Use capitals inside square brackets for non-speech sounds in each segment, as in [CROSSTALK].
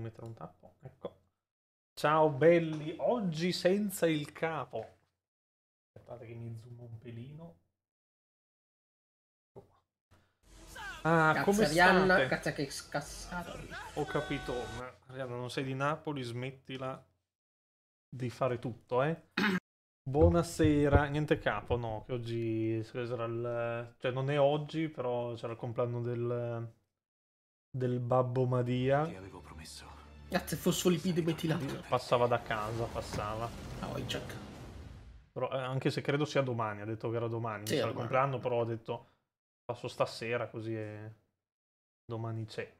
devo mettere un tappo. Ecco. Ciao belli, oggi senza il capo. Aspettate che mi zoom un pelino. Ah, cazzo, come Rihanna, state? che scassato. Ho capito, ma Rihanna non sei di Napoli, smettila di fare tutto, eh. [CLEARS THROAT] Buonasera, niente capo, no, che oggi il... cioè non è oggi, però c'era il compleanno del del babbo Madia. Ti avevo promesso. Cazzo, fosfolipide metilato. Passava da casa, passava. Ah, oh, check. Però, eh, anche se credo sia domani, ha detto che era domani, sì, il compleanno, però ha detto passo stasera così è... domani c'è.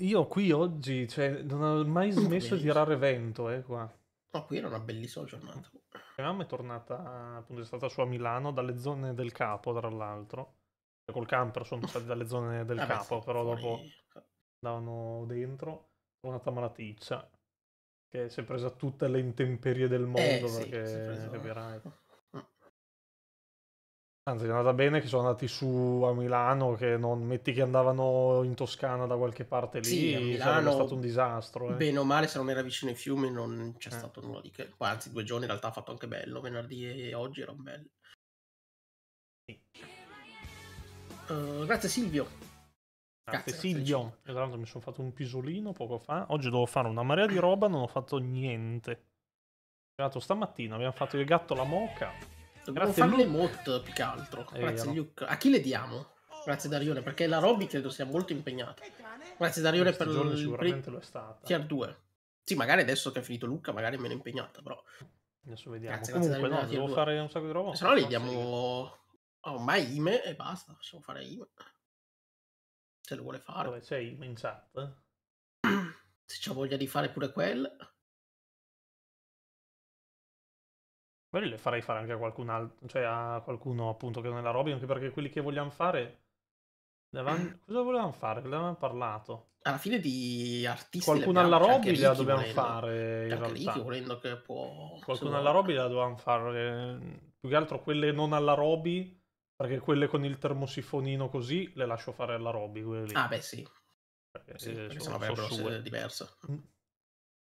Io qui oggi, cioè, non ho mai mm, smesso di tirare vento, eh, qua. No, ah, qui era una bellissima giornata. Mia mamma è tornata, appunto, è stata su a Milano, dalle zone del capo, tra l'altro col camper sono passati [LAUGHS] dalle zone del ah, capo, beh, però fuori... dopo andavano dentro. È Una malaticcia che si è presa tutte le intemperie del eh, mondo eh, perché sì, presa... capirai. Anzi, è andata bene che sono andati su a Milano, che non metti che andavano in Toscana da qualche parte lì, sì, Milano, è stato un disastro. Eh. Bene o male, se non era vicino ai fiumi non c'è eh. stato nulla di che. Anzi, due giorni in realtà ha fatto anche bello, venerdì e oggi erano belli. Eh, grazie Silvio. Grazie, grazie Silvio. Tra l'altro mi sono fatto un pisolino poco fa. Oggi devo fare una marea di roba, non ho fatto niente. Dato stamattina abbiamo fatto il gatto la moca. grazie fare Lu- le mod più che altro. Grazie Luke. A chi le diamo? Grazie Darione, perché la Robby credo sia molto impegnata. Grazie Darione per il sicuramente lo è stata. Tier 2. Sì, magari adesso che è finito Luca, magari è meno impegnata, però. Adesso vediamo. Grazie, Comunque, grazie no, devo fare un sacco di roba. Se no, le diamo ormai oh, Ime e basta, possiamo fare Ime. Se lo vuole fare. Dove c'è Ime in chat? [CLEARS THROAT] Se c'ha voglia di fare pure quella. Quelle le farei fare anche a qualcun altro, cioè a qualcuno appunto che non è la Robin, anche perché quelli che vogliamo fare... Davan... [CLEARS THROAT] Cosa volevamo fare? Che ne avevamo parlato? Alla fine di artisti... Qualcuno alla Robin la dobbiamo volendo. fare. In realtà. volendo che può... Qualcuno alla Robin la dobbiamo fare. Eh, più che altro quelle non alla Robin perché quelle con il termosifonino così le lascio fare alla Robby. Ah, beh, sì. Eh, perché, sì, perché sono, sono sue. diverse. Mm.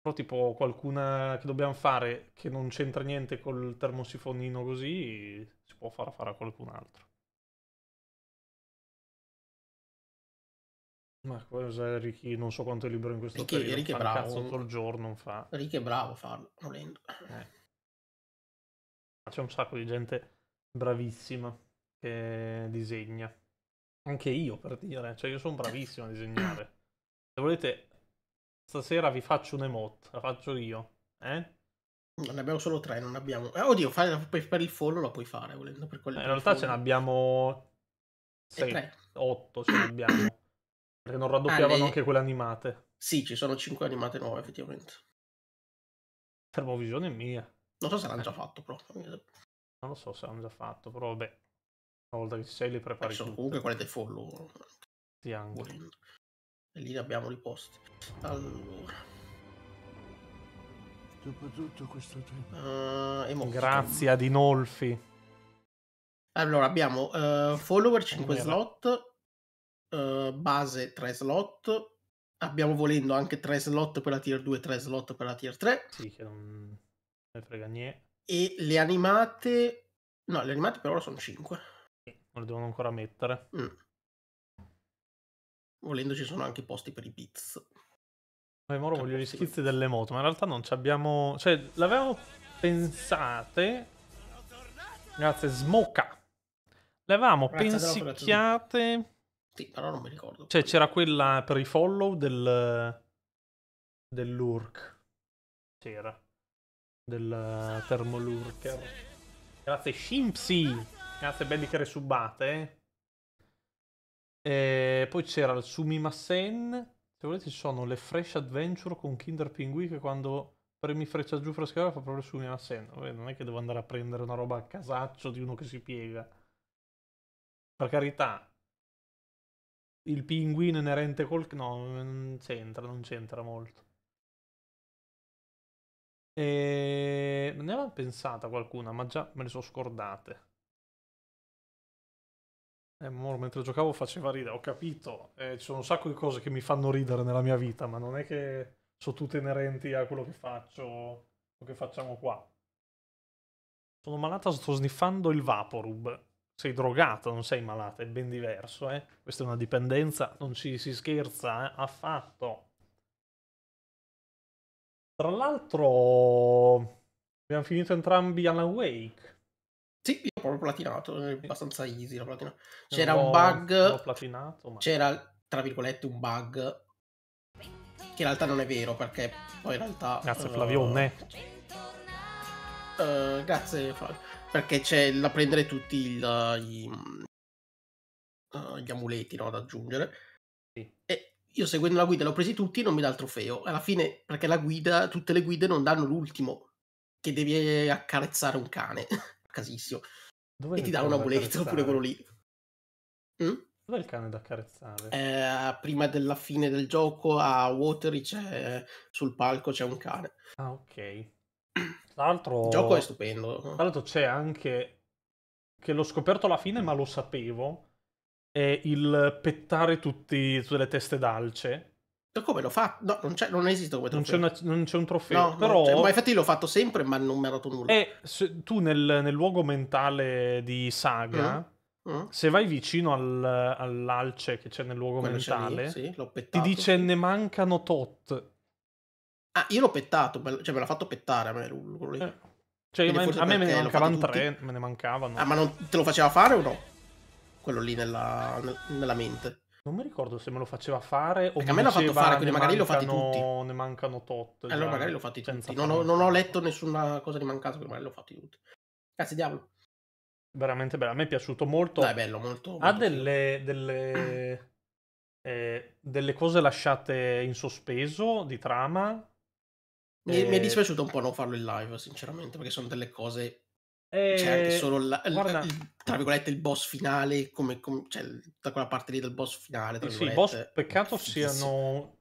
Però tipo qualcuna che dobbiamo fare che non c'entra niente col termosifonino così, si può far fare a qualcun altro. Ma cos'è Ricky? Non so quanto è libero in questo Ricky, periodo. Ricky è bravo. tutto il giorno fa. Ricky è bravo a farlo, volendo. Eh. C'è un sacco di gente bravissima che eh, disegna. Anche io per dire, cioè io sono bravissimo a disegnare. [COUGHS] Se volete, stasera vi faccio un emote, la faccio io. Eh? Ne abbiamo solo tre, non abbiamo... Eh, oddio, fare, per il follow la puoi fare, volendo per eh, In realtà follow. ce ne abbiamo... 6, 8 ce ne abbiamo. Perché non raddoppiavano ah, le... anche quelle animate. Sì, ci sono cinque animate nuove, effettivamente. Termovisione mia. Non so se l'hanno eh. già fatto, però. Non lo so se l'hanno già fatto, però vabbè. Una volta che ci sei le prepari Beh, sono comunque quelle 40 follow. Eh, sì, anche. E lì abbiamo riposti. Allora. Dopo tutto questo tempo. Uh, eh, Grazie ad Inolfi. Allora abbiamo uh, follower 5 slot, uh, base 3 slot, abbiamo volendo anche 3 slot per la tier 2 e 3 slot per la tier 3. Sì, che non ne frega niente. E le animate... No, le animate per ora sono 5 non lo devono ancora mettere. Mm. Volendo ci sono anche posti per i bits. Poi ora cioè, voglio gli schizzi delle moto, ma in realtà non ci abbiamo... Cioè, l'avevamo pensate... Grazie, Smoka. Le avevamo Grazie, pensicchiate... Sì, però non mi ricordo. Cioè, c'era quella per i follow del... dell'Urk. C'era. Del eh, termolurker. Grazie, Shimpsy. Grazie belli che resubate. E eh. eh, poi c'era il Sumimasen. Se volete ci sono le Fresh Adventure con Kinder Pinguì che quando premi freccia giù fresca fa proprio Sumimasen. Vabbè, non è che devo andare a prendere una roba a casaccio di uno che si piega. Per carità. Il pinguino inerente col... No, non c'entra, non c'entra molto. E... Eh, ne avevamo pensata qualcuna, ma già me le sono scordate. Eh, amor, mentre giocavo faceva ridere, ho capito. Eh, ci sono un sacco di cose che mi fanno ridere nella mia vita, ma non è che sono tutte inerenti a quello che faccio o che facciamo qua. Sono malata, sto sniffando il Vaporub. Sei drogata, non sei malata, è ben diverso, eh. Questa è una dipendenza, non ci si scherza eh? affatto. Tra l'altro abbiamo finito entrambi Alan Wake. Sì, io ho proprio platinato, è abbastanza easy la platina. C'era un bug... platinato, ma... C'era, tra virgolette, un bug che in realtà non è vero perché poi in realtà... Grazie eh, Flavione. Uh, eh, grazie Flavio. Perché c'è da prendere tutti il, eh, gli, uh, gli, amuleti no, da aggiungere. Sì. E io seguendo la guida l'ho presi tutti e non mi dà il trofeo. Alla fine perché la guida, tutte le guide non danno l'ultimo che devi accarezzare un cane. [LAUGHS] casissimo. Dov'è e ti dà una muletta pure quello lì. Mm? Dov'è il cane da accarezzare? Eh, prima della fine del gioco a Watery c'è, sul palco c'è un cane. Ah, ok. Tra l'altro... Il gioco è stupendo. Tra l'altro c'è anche... che l'ho scoperto alla fine ma lo sapevo. È il pettare tutti, tutte le teste d'alce come lo fa? No, non, c'è, non esiste come trofeo. Non c'è, una, non c'è un trofeo. No, però... Cioè, ma infatti l'ho fatto sempre, ma non mi ha dato nulla. E eh, se, tu nel, nel, luogo mentale di Saga, mm. Mm. se vai vicino al, all'alce che c'è nel luogo Quello mentale, lì, sì, pettato, ti dice sì. ne mancano tot. Ah, io l'ho pettato, cioè me l'ha fatto pettare a me. Quello eh. Cioè, me, a me ne mancavano tre, me ne mancavano. Ah, ma non te lo faceva fare o no? Quello lì nella, nella mente. Non mi ricordo se me lo faceva fare o a me l'ha fatto fare, quindi magari l'ho fatti tutti. Ne mancano tot. Eh, allora magari l'ho fatti tutti. Non ho, non ho, letto nessuna cosa di mancanza, però magari l'ho fatti tutti. Grazie diavolo. Veramente bello, a me è piaciuto molto. No, è bello, molto. molto ha delle, delle, [CLEARS THROAT] eh, delle, cose lasciate in sospeso di trama. Mi, e... mi è eh, dispiaciuto un po' non farlo in live, sinceramente, perché sono delle cose e... C'è anche solo la, Guarda... il, tra virgolette il boss finale, come, come, cioè, da quella parte lì del boss finale. Tra sì, boss, peccato siano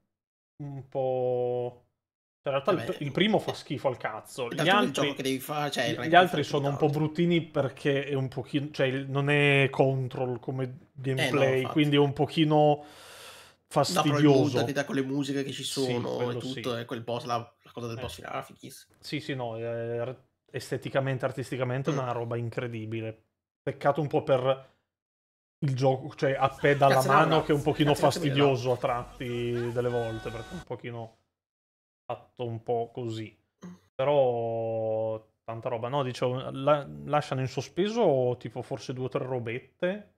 un po'... Cioè, in realtà Vabbè, il, primo fa eh, schifo al cazzo. Gli altri, fare, cioè, gli altri sono un po' bruttini perché è un pochino. Cioè, non è control come gameplay, eh, no, quindi è un pochino fastidioso. No, però con le musiche che ci sono sì, e tutto, sì. e quel boss, la, la cosa del eh. boss finale, ah, fighissimo. Sì, sì, no, eh, esteticamente, artisticamente, mm. una roba incredibile. Peccato un po' per il gioco, cioè a pe dalla cazzo mano, no, che è un pochino cazzo fastidioso cazzo a tratti delle volte, perché è un pochino fatto un po' così. Mm. Però tanta roba, no? Dicevo, la, lasciano in sospeso tipo forse due o tre robette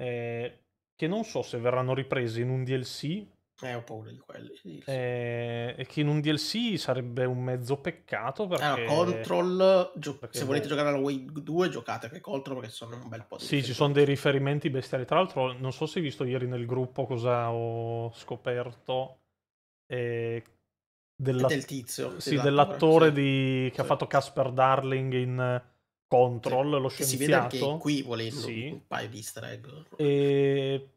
eh, che non so se verranno riprese in un DLC eh, ho paura di quelli. Sì. Eh, e che in un DLC sarebbe un mezzo peccato ah, perché... Eh, Control, gio- perché se volete boh. giocare alla Way 2 giocate anche Control perché sono un bel po' di... Sì, ci sono dei riferimenti bestiali. Tra l'altro non so se hai visto ieri nel gruppo cosa ho scoperto eh, della... del tizio. Sì, esatto, dell'attore sì. di... che sì. ha fatto Casper Darling in... Control, sì. lo scienziato. E si vede anche qui volendo un paio di easter egg. E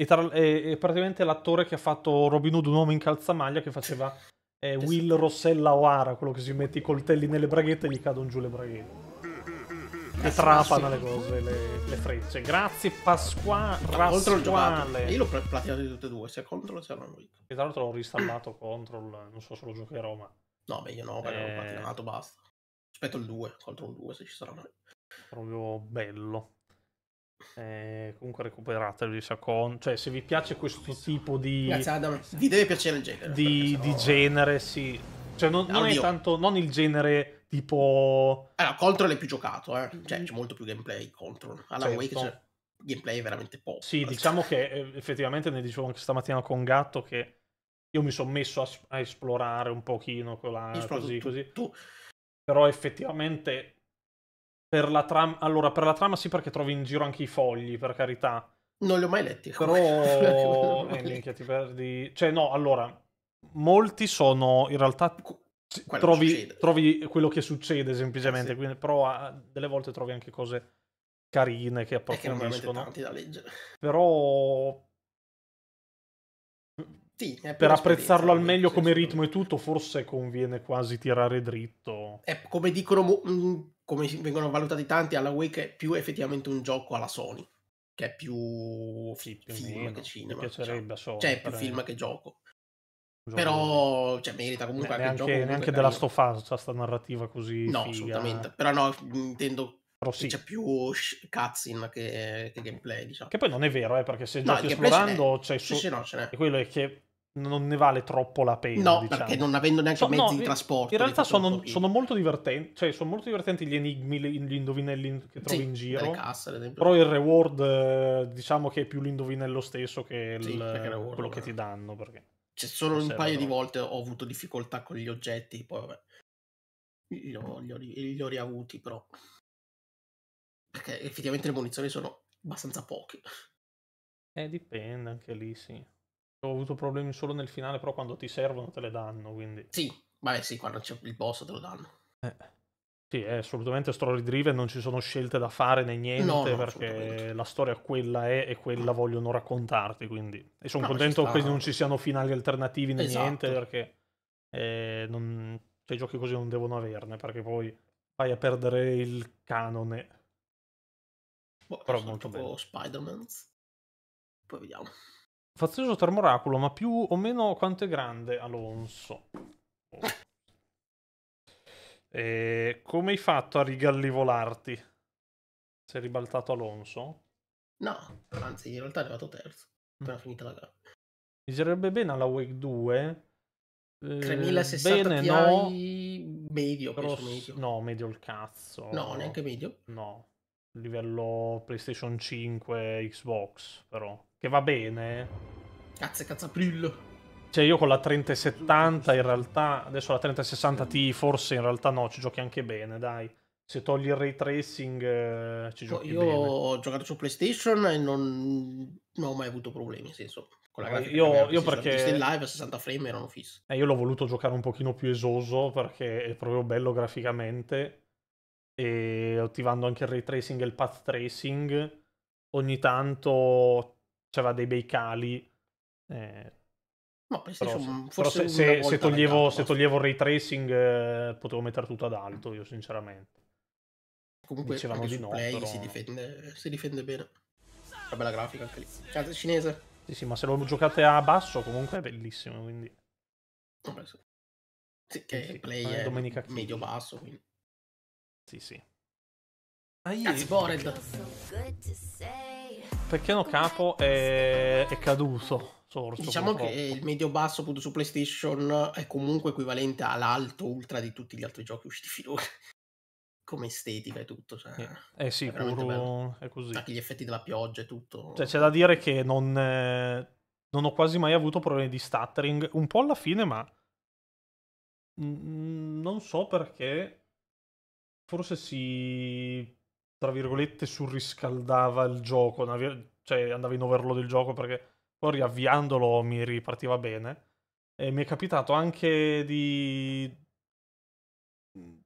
è, tra, è, è, praticamente l'attore che ha fatto Robin Hood, un uomo in calzamaglia, che faceva eh, Will Rossella O'Hara, quello che si mette i coltelli nelle braghette e gli cadono giù le braghette. E trapana le cose, le, le frecce. Grazie Pasquale. Pasquale. Io l'ho platinato di tutte e due, sia Control sia Alan Wake. E tra l'altro l'ho ristallato Control, non so se lo giocherò, ma... No, beh, io no, perché l'ho eh. platinato, basta. Aspetto il 2, Control 2 se ci sarà mai. Proprio bello. Eh, comunque recuperatelo di Sacon. Cioè, se vi piace questo tipo di. Grazie, Adam. Vi deve piacere il genere. Di, no... di genere, sì. Cioè, non, non è tanto. Non il genere tipo. Allora, Control è più giocato, eh. Cioè, c'è molto più gameplay. Control. Alla certo. Wake c'è gameplay veramente poco. Sì, diciamo che eh, effettivamente ne dicevo anche stamattina con Gatto che io mi sono messo a, a, esplorare un pochino con la, così, tu, così. Tu. Però effettivamente per la trama, allora, per la trama sì, perché trovi in giro anche i fogli, per carità. Non li ho mai letti. Però, eh, minchia, ti perdi. Cioè, no, allora, molti sono in realtà. Trovi, trovi, quello che succede semplicemente, sì. quindi, però delle volte trovi anche cose carine che approfondiscono. È che da leggere. Però sì, per apprezzarlo al meglio come ritmo e tutto, forse conviene quasi tirare dritto. È come dicono mm, come vengono valutati tanti, alla Wake è più effettivamente un gioco alla Sony, che è più, fi- più film meno. che cinema. Mi piacerebbe diciamo. cioè, cioè più film che gioco. però cioè, merita comunque ne- anche neanche, neanche della Stofan c'è cioè, sta narrativa così no figa. Eh. assolutamente però no intendo però sì. c'è più cutscene che, che gameplay diciamo. che poi non è vero eh, perché se no, giochi esplorando c'è, c'è su... Sì, sì, no, ce n'è. E quello è che non ne vale troppo la pena. No, diciamo. perché non avendo neanche so, mezzi no, di trasporto. In realtà sono, sono, molto divertenti, cioè sono molto divertenti gli enigmi, gli indovinelli che trovi sì, in giro. Casse, però il reward eh, diciamo che è più l'indovinello stesso che il, eh, reward, quello che ti danno. Perché cioè, solo un paio di volte ho avuto difficoltà con gli oggetti, poi vabbè, li ho, li ho, li ho riavuti però. Perché effettivamente le munizioni sono abbastanza poche. Eh, dipende anche lì, sì. Ho avuto problemi solo nel finale, però quando ti servono te le danno, quindi... Sì, vabbè eh sì, quando c'è il boss te lo danno. Eh. Sì, è assolutamente story driven, non ci sono scelte da fare né niente, no, no, perché la storia quella è e quella vogliono raccontarti, quindi... E sono no, contento che non ci siano finali alternativi né esatto. niente, perché eh, non... cioè, giochi così non devono averne, perché poi vai a perdere il canone. Boh, però molto bello. Spider-Man. Poi vediamo. Fazioso Termoracolo, ma più o meno quanto è grande Alonso? Oh. E eh, come hai fatto a rigallivolarti? Sei ribaltato Alonso? No, anzi, in realtà è arrivato terzo. Appena mm. finita la gara. Mi sarebbe bene alla Wake 2. Eh, 3060 bene, no, medio, però, medio. No, medio il cazzo. No, neanche medio. No livello PlayStation 5, Xbox, però. Che va bene. Eh. Cazzo, cazzo, aprillo. Cioè, io con la 3070 in realtà, adesso la 3060 t forse in realtà no, ci giochi anche bene, dai. Se togli il ray tracing eh, ci giochi io bene. Io ho giocato su PlayStation e non, non ho mai avuto problemi, nel senso, con la grafica. Io, io perché... in live a 60 frame erano fissi. Eh, io l'ho voluto giocare un pochino più esoso perché è proprio bello graficamente e attivando anche il ray tracing e il path tracing ogni tanto c'era dei bei cali eh, ma però, forse, però se, se, se, toglievo, se, toglievo, il ray tracing eh, potevo mettere tutto ad alto io sinceramente comunque Dicevano di no, però... si, difende, si difende bene una bella grafica anche lì Cazzo cinese sì sì ma se lo giocate a basso comunque è bellissimo quindi Vabbè, sì. sì che sì, play è domenica medio basso quindi sì, sì. Ah, Cazzo, Bored. Perché capo è, è caduto. Sorso, diciamo purtroppo. che il medio basso appunto su PlayStation è comunque equivalente all'alto ultra di tutti gli altri giochi usciti finora. Come estetica e tutto. Cioè, eh, eh sì, è, puro... è così. Anche gli effetti della pioggia e tutto. Cioè, c'è da dire che non, eh, non, ho quasi mai avuto problemi di stuttering. Un po' alla fine, ma... Mm, non so perché forse si, tra virgolette, surriscaldava il gioco, cioè andava in overload del gioco perché poi riavviandolo mi ripartiva bene. E mi è capitato anche di... Mhmm,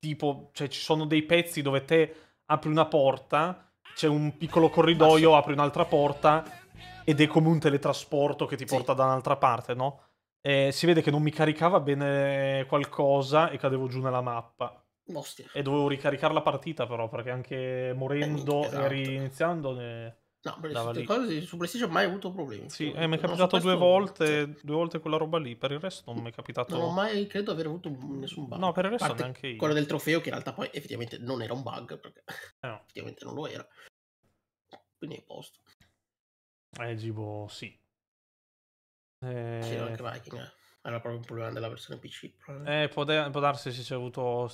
tipo, cioè ci sono dei pezzi dove te apri una porta, c'è un piccolo [LAUGHS] corridoio, apri un'altra porta ed è come un teletrasporto che ti sì. porta da un'altra parte, no? E si vede che non mi caricava bene qualcosa e cadevo giù nella mappa. Ostia. E dovevo ricaricare la partita però, perché anche eh, morendo eh, esatto. e riniziando... Ne... No, per queste cose su PlayStation mai avuto problemi. Sì, eh, mi è capitato due volte, sì. due volte quella roba lì, per il resto non mi è capitato... Non ho mai credo aver avuto nessun bug. No, per il resto Parte neanche io. Quello del trofeo che in realtà poi effettivamente non era un bug, perché eh no. [LAUGHS] effettivamente non lo era. Quindi è a posto. Eh, Gibo, sì. Eh... C'era anche Viking, eh. era proprio un problema della versione PC. Eh, può, de- può darsi se c'è avuto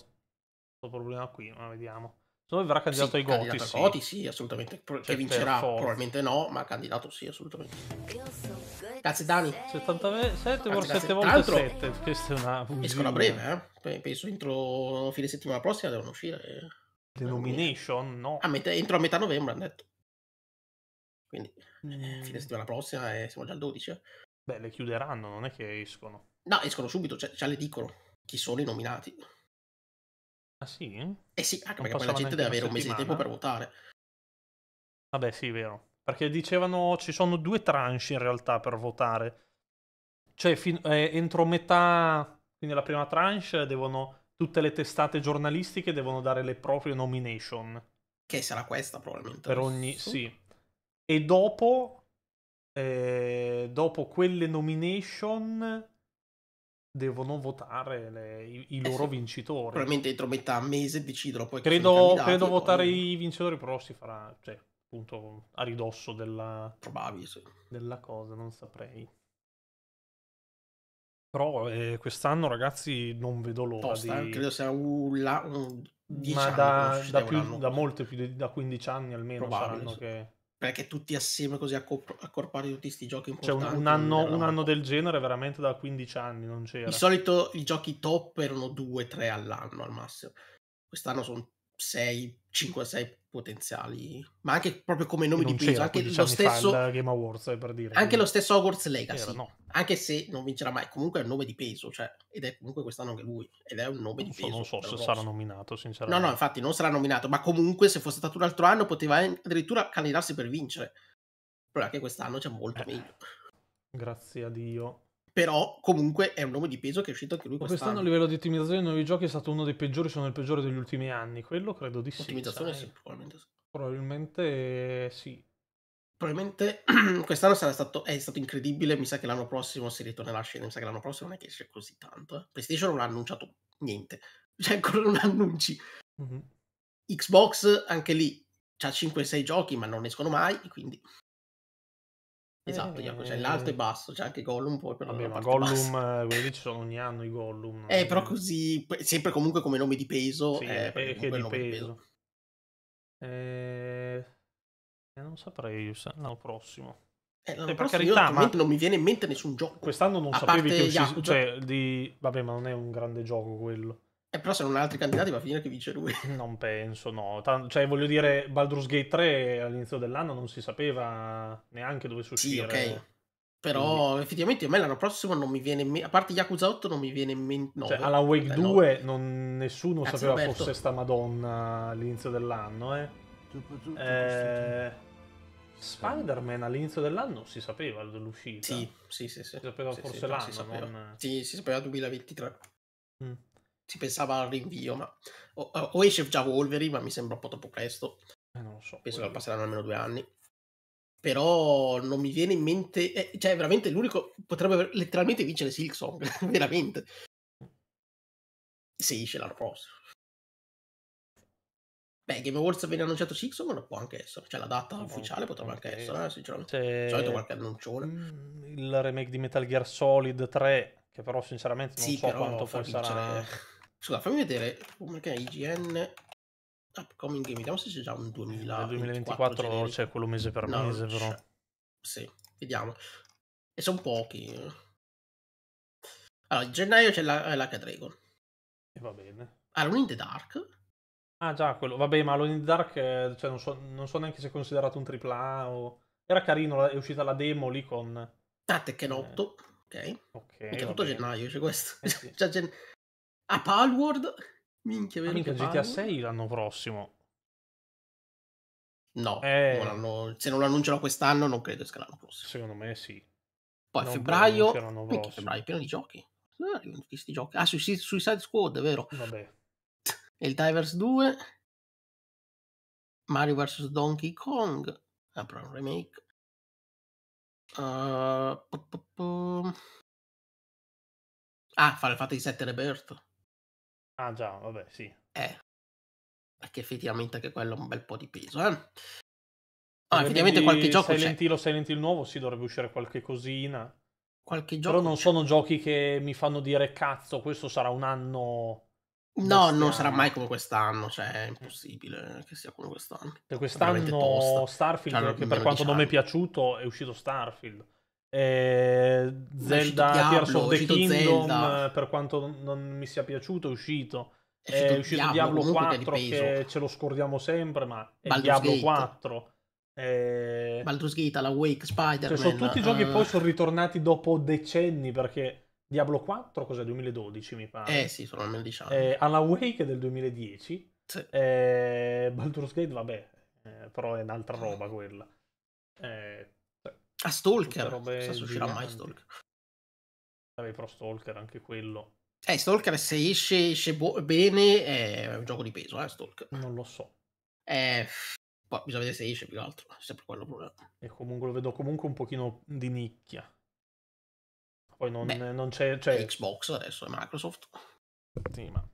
problema qui, ma vediamo. Secondo me verrà candidato sì, ai Goti. Candidato sì. Goti, sì, assolutamente. Pro- cioè, che vincerà, probabilmente no, ma candidato sì, assolutamente. Grazie Dani. 77 por 7 volte 7. Questa è una... Escono a breve, eh? Penso entro fine settimana prossima devono uscire. Eh. The nomination, no. A metà, entro a metà novembre hanno detto. Quindi mm. fine settimana prossima e eh, siamo già al 12. Eh. Beh, le chiuderanno, non è che escono. No, escono subito, cioè, già le dicono chi sono i nominati. Ah sì? Eh sì, anche perché poi la gente deve avere un mese di tempo per votare. Vabbè, sì, vero. Perché dicevano ci sono due tranche in realtà per votare. Cioè, fin- eh, entro metà, quindi la prima tranche, devono tutte le testate giornalistiche devono dare le proprie nomination. Che sarà questa probabilmente. Per ogni, sì. E dopo, eh, dopo quelle nomination devono votare le, i, i, eh loro eh sì. vincitori. Probabilmente entro metà mese decidono poi. Credo, credo poi... votare i vincitori, però si farà cioè, appunto a ridosso della, Probabile, sì. della cosa, non saprei. Però eh, quest'anno, ragazzi, non vedo l'ora. Tosta, di... Credo sia un, la, un Ma da, da, più, da, molte più di, da 15 anni almeno Probabile, saranno sì. che perché tutti assieme così accorpare tutti questi giochi importanti. Cioè un, un, anno, un anno, del genere veramente da 15 anni non c'era. Di solito i giochi top erano 2-3 all'anno al massimo. Quest'anno sono 6, 5, 6 potenziali, ma anche proprio come nomi di peso, anche lo diciamo, stesso Game Awards eh, per dire. Anche quindi. lo stesso Hogwarts Legacy, Era, no. anche se non vincerà mai, comunque è un nome di peso, cioè, ed è comunque quest'anno anche lui, ed è un nome non di so, peso. Non so se grosso. sarà nominato, sinceramente. No, no, infatti non sarà nominato, ma comunque se fosse stato un altro anno poteva addirittura candidarsi per vincere. Però anche quest'anno c'è molto eh. meglio. Grazie a Dio però comunque è un nome di peso che è uscito anche lui quest'anno. Quest'anno a livello di ottimizzazione dei nuovi giochi è stato uno dei peggiori, sono il peggiore degli ultimi anni, quello credo di sì. Ottimizzazione sì, probabilmente sì. Probabilmente sì. Probabilmente [CLEARS THROAT] quest'anno sarà stato, è stato incredibile, mi sa che l'anno prossimo si ritornerà a scena, mi sa che l'anno prossimo non è che esce così tanto. Eh. PlayStation non ha annunciato niente, [LAUGHS] cioè ancora non annunci. Mm-hmm. Xbox anche lì ha 5-6 giochi ma non escono mai, quindi Esatto, Jacopo, c'è cioè, l'alto e eh. basso, c'è cioè, anche Gollum poi però Vabbè, ma Gollum, bassa. Eh, quelli lì ci sono ogni anno i Gollum. Eh, però così, sempre comunque come nome di peso. Sì, eh, è eh che di peso. peso. Eh, non saprei, l'anno prossimo. Eh, l'anno eh, carità, ma non mi viene in mente nessun gioco. Quest'anno non sapevi che uscisse, cioè, di... vabbè, ma non è un grande gioco quello. Eh, però saranno altri candidati, va a finire che vince lui. [LAUGHS] Non [LAUGHS] penso, no. T- cioè, voglio dire, Baldur's Gate 3 all'inizio dell'anno non si sapeva neanche dove uscire. Sì, ok. Però Quindi. effettivamente a me l'anno prossimo non mi viene in mente, a parte Yakuza 8 non mi viene in mente... Cioè, eh, alla Wake 2 eh, non... nessuno Cazzo sapeva Roberto. fosse sta Madonna all'inizio dell'anno, eh. eh... Spider-Man all'inizio dell'anno si sapeva dell'uscita. Sì, sì, sì. sì. Si sapeva sì, forse sì, l'anno, si sapeva. Non... Sì, si sapeva 2023. Mm si pensava al rinvio, ma o, o esce già Wolverine, ma mi sembra un po' troppo presto. Eh, non lo so. Penso che passeranno almeno due anni. Però non mi viene in mente, eh, cioè veramente l'unico potrebbe letteralmente vincere Silksong, [LAUGHS] veramente. Se esce l'anno prossimo. Beh, Game Awards viene annunciato Silksong, ma può anche essere, cioè la data oh, ufficiale potrebbe anche essere, eh, sinceramente. Se... solito qualche annuncione. Mm, il remake di Metal Gear Solid 3, che però sinceramente non sì, so quanto può essere... Scusa, fammi vedere come che è IGN Upcoming Game. Vediamo se c'è già un 2000. Nel 2024 c'è cioè, quello mese per no, mese, però. Sì, vediamo. E sono pochi. Allora, gennaio c'è la, l'H eh, Dragon. E va bene. Ah, Alone in the Dark. Ah, già, quello. Vabbè, ma Alone in the Dark, eh, cioè, non, so, non so neanche se è considerato un AAA o... Era carino, è uscita la demo lì con... Ah, Tekken 8. Eh. Ok. okay Perché tutto gennaio c'è questo. Eh sì. cioè, [LAUGHS] gen... A Palward? Minchia, vero Minchia, GTA 6 l'anno prossimo. No, eh... non se non lo annunciano quest'anno non credo esca l'anno prossimo. Secondo me sì. Poi non febbraio... Minchia, febbraio pieno di giochi. Ah, questi giochi. Ah, su Side Squad, vero? Vabbè. E il Divers 2. Mario vs Donkey Kong. Ah, però un remake. Uh, pu pu pu. Ah, Final 7 Rebirth. Ah già, vabbè, sì. Eh, perché effettivamente anche quello è un bel po' di peso, eh. Ah, effettivamente qualche gioco Silent Hill o Silent Hill nuovo, sì, dovrebbe uscire qualche cosina. Qualche gioco Però non c'è. sono giochi che mi fanno dire cazzo, questo sarà un anno... No, non sarà mai come quest'anno, cioè è mm. impossibile che sia come quest'anno. Se cioè, quest'anno Starfield, cioè, che per quanto diciamo. non mi è piaciuto, è uscito Starfield. Eh, Zelda Diablo, Tears of the Kingdom, Zelda. Eh, per quanto non mi sia piaciuto, è uscito. È uscito, è uscito Diablo, Diablo 4, che, che ce lo scordiamo sempre, ma è Baldur's Diablo Gate. 4. Eh... Baldur's Gate, la Wake, Spider-Man. Cioè, sono tutti uh... giochi che eh. poi sono ritornati dopo decenni, perché... Diablo 4 cos'è? 2012 mi pare. Eh sì, sono almeno 10 Eh, Alan Wake del 2010. Sì. Eh, Baldur's Gate vabbè, eh, però è un'altra roba quella. Eh, a Stalker? Non so uscirà mai Stalker. Vabbè, però Stalker, anche quello. Eh, Stalker se esce, esce bo- bene è un gioco di peso, eh, Stalker. Non lo so. Eh, poi bisogna vedere se esce più che altro, è sempre quello il problema. E comunque lo vedo comunque un pochino di nicchia. Poi non, Beh, non c'è, c'è... Cioè Xbox adesso, è Microsoft. Sì, ma...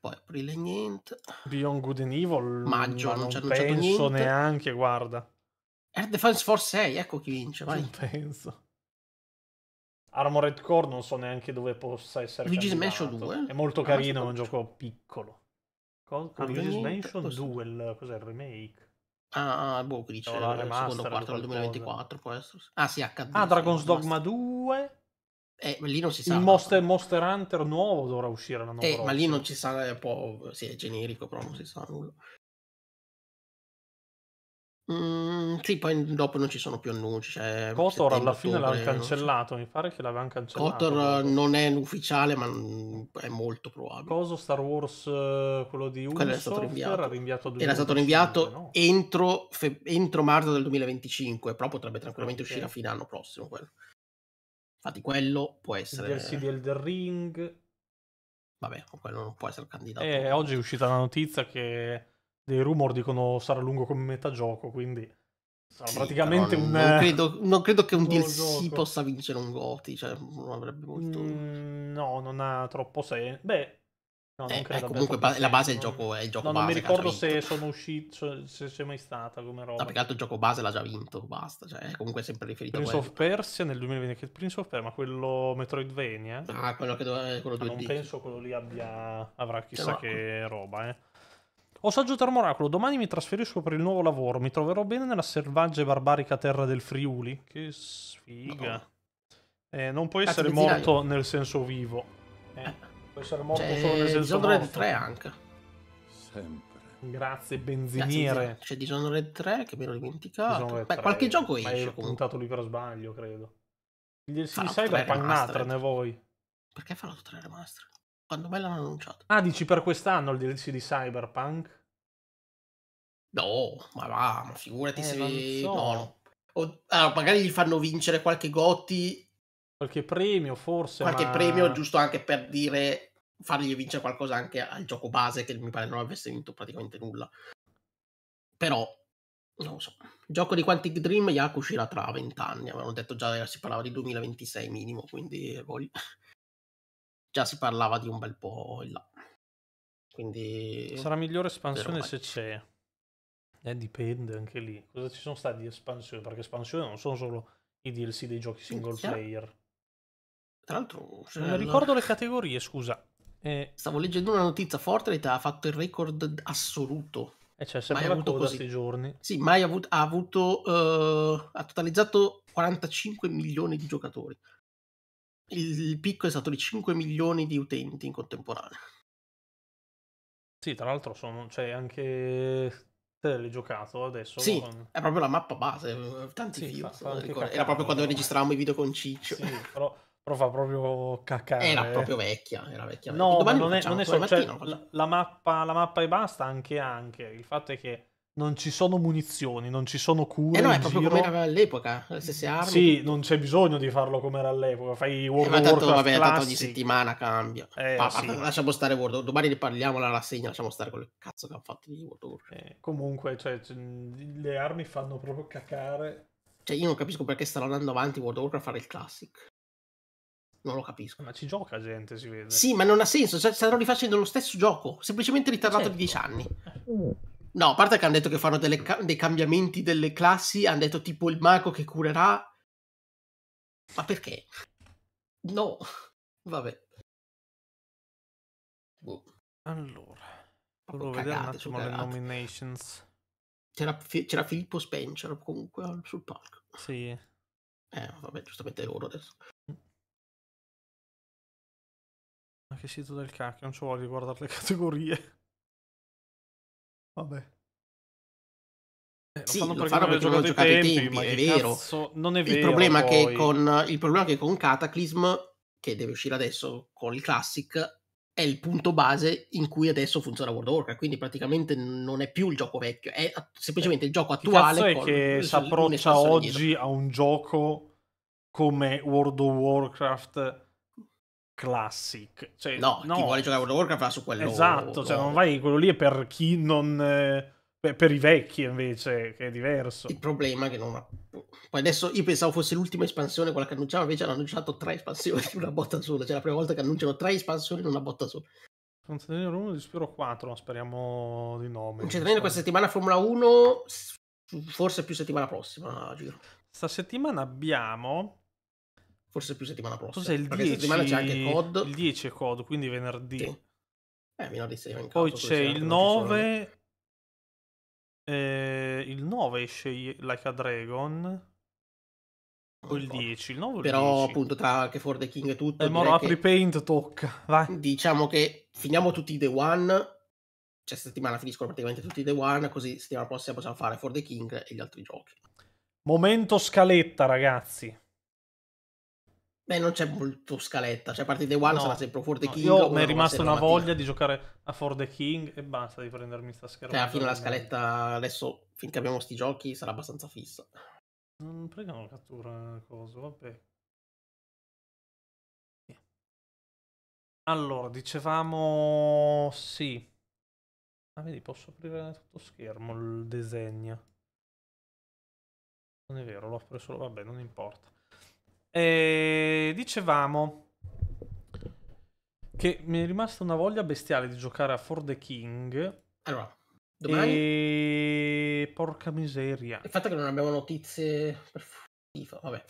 Poi aprile niente. Beyond Good and Evil... Maggio non, non c'è, non penso c'è niente. neanche, guarda. Air Defense Force 6, ecco chi vince, vai. Non penso. Armored Core non so neanche dove possa essere Luigi's Mansion 2? È molto ah, carino, è un gioco piccolo. Cosa? Ah, Luigi's Mansion 2, il, cos'è il remake? Ah, ah boh, qui dice no, il secondo quarto del 2024, può essere. Ah, sì, HD. Ah, Dragon's sì, Dogma Master. 2. Eh, lì non si sa. Il Monster, Monster Hunter nuovo dovrà uscire l'anno eh, prossimo. Ma lì non ci sa, è un po'... Sì, è generico, però non si sa nulla. Mhmm, sì, poi dopo non ci sono più annunci, cioè KOTOR alla fine l'hanno ottobre, so. cancellato, mi pare che l'avevano cancellato. KOTOR non è ufficiale, ma mm, è molto probabile. Coso Star Wars, eh, quello di Quello era stato Ubisoft, rinviato. rinviato Era stato rinviato no? entro, fe- entro marzo del 2025, però potrebbe tranquillamente Ok. uscire a fine anno prossimo quello. Infatti quello può Il essere... Versi di Elden Ring. Vabbè, quello non può essere candidato. E eh, oggi è uscita la notizia che dei rumor dicono sarà lungo come metagioco, quindi sarà sì, praticamente non, un... Non credo, [LAUGHS] non credo, che un DLC gioco. possa vincere un GOTI, cioè non avrebbe molto... Mm, no, non ha troppo senso. Beh... No, eh, eh, comunque ba- la base è il gioco, è il gioco no, base, Non mi ricordo se sono uscito, se c'è mai stata come roba. No, perché altro il gioco base l'ha già vinto, basta. Cioè, comunque è sempre riferito Prince a Prince of Persia nel 2020, che Prince of Persia, ma quello Metroidvania. Eh? Ah, quello che doveva quello ah, Non penso quello lì abbia, avrà cioè, chissà che roba, eh. Ho saggio Moracolo, domani mi trasferisco per il nuovo lavoro, mi troverò bene nella selvaggia e barbarica terra del Friuli. Che sfiga. No. Eh, non puoi essere morto nel senso vivo. Eh, puoi essere morto cioè, solo nel senso vivo. Dishonored 3 anche. Sempre. Grazie, benziniere. Grazie, c'è Dishonored 3 che mi ero dimenticato. Beh, 3, qualche gioco esce. Ma ero puntato lì per sbaglio, credo. Gli, sì, sai, per Pannatra ne voi. Perché Fallout le Remastered? Quando me l'hanno annunciato. Ah, dici per quest'anno il DLC di Cyberpunk? No, ma va, ma figurati eh, se... So. No, no. O, allora, magari gli fanno vincere qualche Gotti. Qualche premio, forse. Qualche ma... premio, giusto anche per dire fargli vincere qualcosa anche al gioco base che mi pare non avesse vinto praticamente nulla. Però, non lo so. gioco di Quantic Dream Yaku uscirà tra vent'anni, avevano detto già si parlava di 2026 minimo, quindi voglio già si parlava di un bel po' in là. Quindi... Sarà migliore espansione se c'è. Eh, dipende anche lì. Cosa ci sono stati di espansione? Perché espansione non sono solo i DLC dei giochi single c'è... player. Tra l'altro... Non la... ricordo le categorie, scusa. Eh... Stavo leggendo una notizia, Fortnite ha fatto il record assoluto. E eh, c'è sempre mai la coda questi giorni. Sì, mai avuto... Ha, avuto, uh, ha totalizzato 45 milioni di giocatori il, il picco è stato di 5 milioni di utenti in contemporanea. Sì, tra l'altro sono, c'è cioè, anche te l'hai giocato adesso? Sì, con... è proprio la mappa base, tanti sì, video, fa, era proprio quando registravamo i video con Ciccio. Sì, però, però fa proprio cacare. Era proprio vecchia, era vecchia. No, non è, non è solo, cioè, la, la, mappa, la mappa e basta anche anche, il fatto è che non ci sono munizioni, non ci sono cure. E eh no, è proprio giro. come era all'epoca, le stesse armi. Sì, non c'è bisogno di farlo come era all'epoca. Fai eh, World eh, ma tanto, Warcraft vabbè, tanto ogni settimana cambia. Eh, pa, sì. Lasciamo stare World Domani ne parliamo alla rassegna, lasciamo stare quello cazzo che hanno fatto di World Warcraft. Eh, comunque, cioè, le armi fanno proprio cacare. Cioè, io non capisco perché stanno andando avanti World Warcraft a fare il classic. Non lo capisco. Ma ci gioca gente, si vede. Sì, ma non ha senso. Cioè, stanno rifacendo lo stesso gioco, semplicemente ritardato certo. di 10 anni. Mm. No, a parte che hanno detto che fanno ca- dei cambiamenti delle classi, hanno detto tipo il mago che curerà. Ma perché? No, [LAUGHS] vabbè. Boh. Allora, volevo vedere un attimo le nominations. C'era, c'era, Filippo Spencer comunque sul palco. Sì. Eh, vabbè, giustamente loro adesso. Mm. Ma che sito del cacchio, non ci voglio guardare le [LAUGHS] categorie. Vabbè. Eh, lo sì, fanno perché, lo fanno perché non hanno giocato i tempi, tempi è vero. non è vero. il problema è che con Cataclysm, che deve uscire adesso con il Classic, è il punto base in cui adesso funziona World of Warcraft, quindi praticamente non è più il gioco vecchio, è semplicemente il gioco cioè, attuale. Che cazzo è che si approccia oggi a un gioco come World of Warcraft classic. Cioè, no, no, chi vuole giocare a World of Warcraft va su quello. Esatto, cioè non vai quello lì è per chi non... Eh, per i vecchi invece, che è diverso. Il problema è che non... Poi adesso io pensavo fosse l'ultima espansione quella che annunciava, invece hanno annunciato tre espansioni [LAUGHS] in una botta sola. Cioè la prima volta che annunciano tre espansioni in una botta sola. Contenere 1 di spero 4, ma speriamo di nome. Contenere questa settimana Formula 1, forse più settimana prossima, giro. Sta settimana abbiamo forse più settimana prossima. Forse il 10, c'è anche COD. Il 10 è COD, quindi venerdì. Sì. Eh, venerdì sei in Poi c'è il 9. Eh, il 9 esce Like a Dragon. O il 10, il 9 Però 10. appunto tra che For the King e tutto... E eh, Moro apri Paint, tocca, vai. Diciamo che finiamo tutti i The One, cioè settimana finiscono praticamente tutti i The One, così settimana prossima possiamo fare For the King e gli altri giochi. Momento scaletta ragazzi. Beh, non c'è molto scaletta, cioè partite uguali no, sarà sempre For the no, King. Io mi è rimasta una mattina. voglia di giocare a For the King e basta di prendermi sta scherma. Cioè, alla fine la scaletta adesso, finché abbiamo sti giochi, sarà abbastanza fissa. Non prendiamo cattura cosa, vabbè. Allora, dicevamo sì. Ah, vedi, posso aprire tutto schermo il disegno. Non è vero, l'ho preso solo, vabbè, non importa. E dicevamo che mi è rimasta una voglia bestiale di giocare a For the King. Allora, domani... E... Porca miseria. Il fatto che non abbiamo notizie vabbè.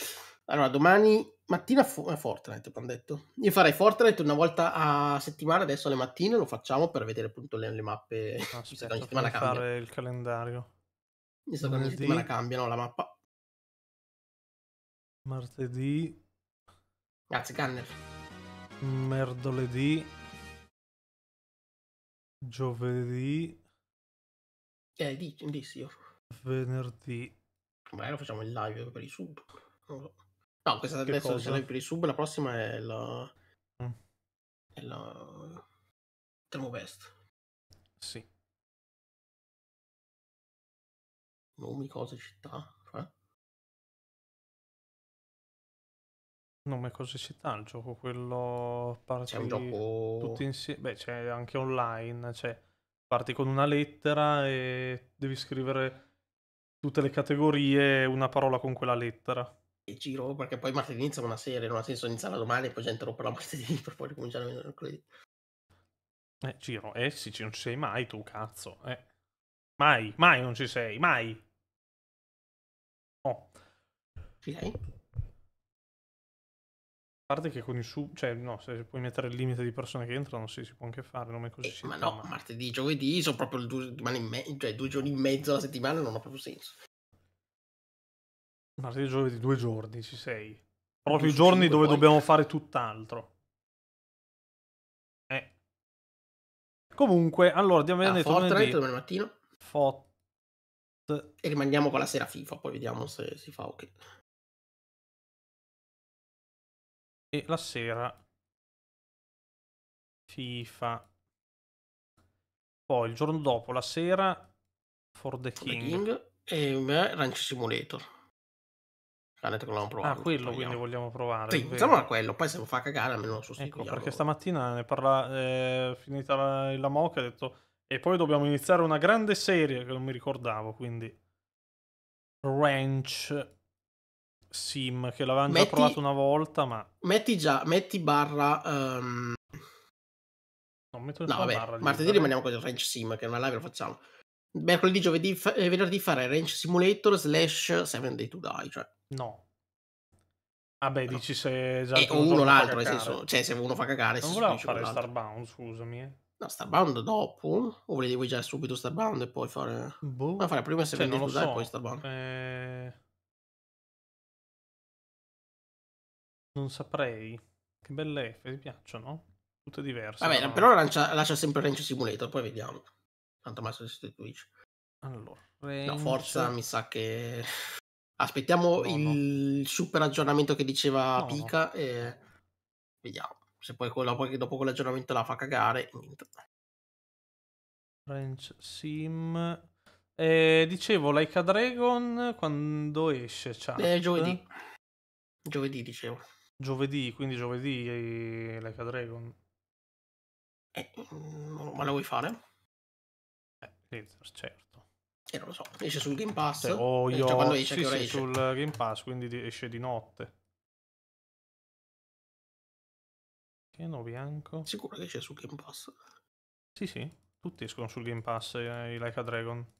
Allora, domani mattina a eh, Fortnite, abbiamo detto. Io farei Fortnite una volta a settimana, adesso alle mattine lo facciamo per vedere appunto le, le mappe. Aspetta, ogni settimana cambia. fare il calendario. Mi sa che ogni settimana cambiano la mappa martedì. Grazie, Gunner. Merdoledì. Giovedì. Eh, di, di sì. Io. Venerdì. Beh, lo facciamo il live per i sub. So. No, questa che adesso cosa? live per i sub, la prossima è la... Mm. È la... Termovest. Sì. Nomi, cose, città. No, ma cosa si sta il gioco? Quello parti C'è un gioco... tutti insieme. Beh, c'è anche online, cioè parti con una lettera e devi scrivere tutte le categorie una parola con quella lettera. E giro perché poi martedì inizia una serie, non ha senso iniziarla domani e poi gente già la martedì per poi ricominciare mercoledì. Eh, giro, eh sì, non ci sei mai tu, cazzo, eh. Mai, mai non ci sei, mai. Oh. Ci parte che con il sub, cioè no, se puoi mettere il limite di persone che entrano, sì, si può anche fare, non è così. Eh, ma no, martedì, giovedì sono proprio due, me- cioè, due giorni e mezzo alla settimana, non ha proprio senso. Martedì, giovedì, due giorni ci sei. Proprio i giorni dove poi. dobbiamo fare tutt'altro. Eh. Comunque, allora, abbiamo ah, detto Fortnite lunedì. domani mattino. Fot... E rimandiamo con la sera FIFA, poi vediamo se si fa ok. e la sera FIFA. Poi il giorno dopo, la sera, For the For King. The King e Ranch Simulator. Che ah, provato, Ah, quello quindi vogliamo provare. Sì, pensiamo quello, poi se lo fa cagare almeno lo sostituiamo. Ecco, perché stamattina ne parla, eh, finita la, la moca, ha detto e poi dobbiamo iniziare una grande serie che non mi ricordavo, quindi Ranch sim che l'avevamo metti, già provato una volta, ma... Metti già, metti barra... Um... Ehm, non metto no, vabbè, barra martedì lì, rimaniamo con il range sim, che non è live lo facciamo. Mercoledì, giovedì fa- eh, venerdì fare range simulator slash 7 day to die, cioè... No. Vabbè, ah, eh, no. dici se già... E uno l'altro, nel senso... Cioè, se uno fa cagare... Non volevo fare Starbound, scusami, eh. No, Starbound dopo? O volevi già subito Starbound e poi fare... Boh. Ma fare prima 7 cioè, day to so. die e poi Starbound? Eh... Non saprei. Che belle F, ti piacciono? Tutte diverse. Vabbè, no? però lancia, lascia sempre Ranch Simulator, poi vediamo. Tanto mai sostituisce. Allora, Ranch... No, forza, mi sa che... [LAUGHS] Aspettiamo no, il no. super aggiornamento che diceva Pica e... Vediamo. Se poi quello, poi dopo quell'aggiornamento la fa cagare, niente. Ranch Sim... Eh, dicevo, Like a Dragon, quando esce? Chat? Eh, giovedì. Giovedì, dicevo. Giovedì, quindi giovedì eh, Like a Dragon. Eh, mm, ma lo vuoi fare? Eh, Blizzard, certo. E eh, non lo so, esce sul Game Pass. Cioè, oh, io... cioè, esce, sì, sì, esce? sul Game Pass, quindi esce di notte. Che no bianco? Sicuro che esce sul Game Pass? Sì, sì, tutti escono sul Game Pass eh, i Like a Dragon.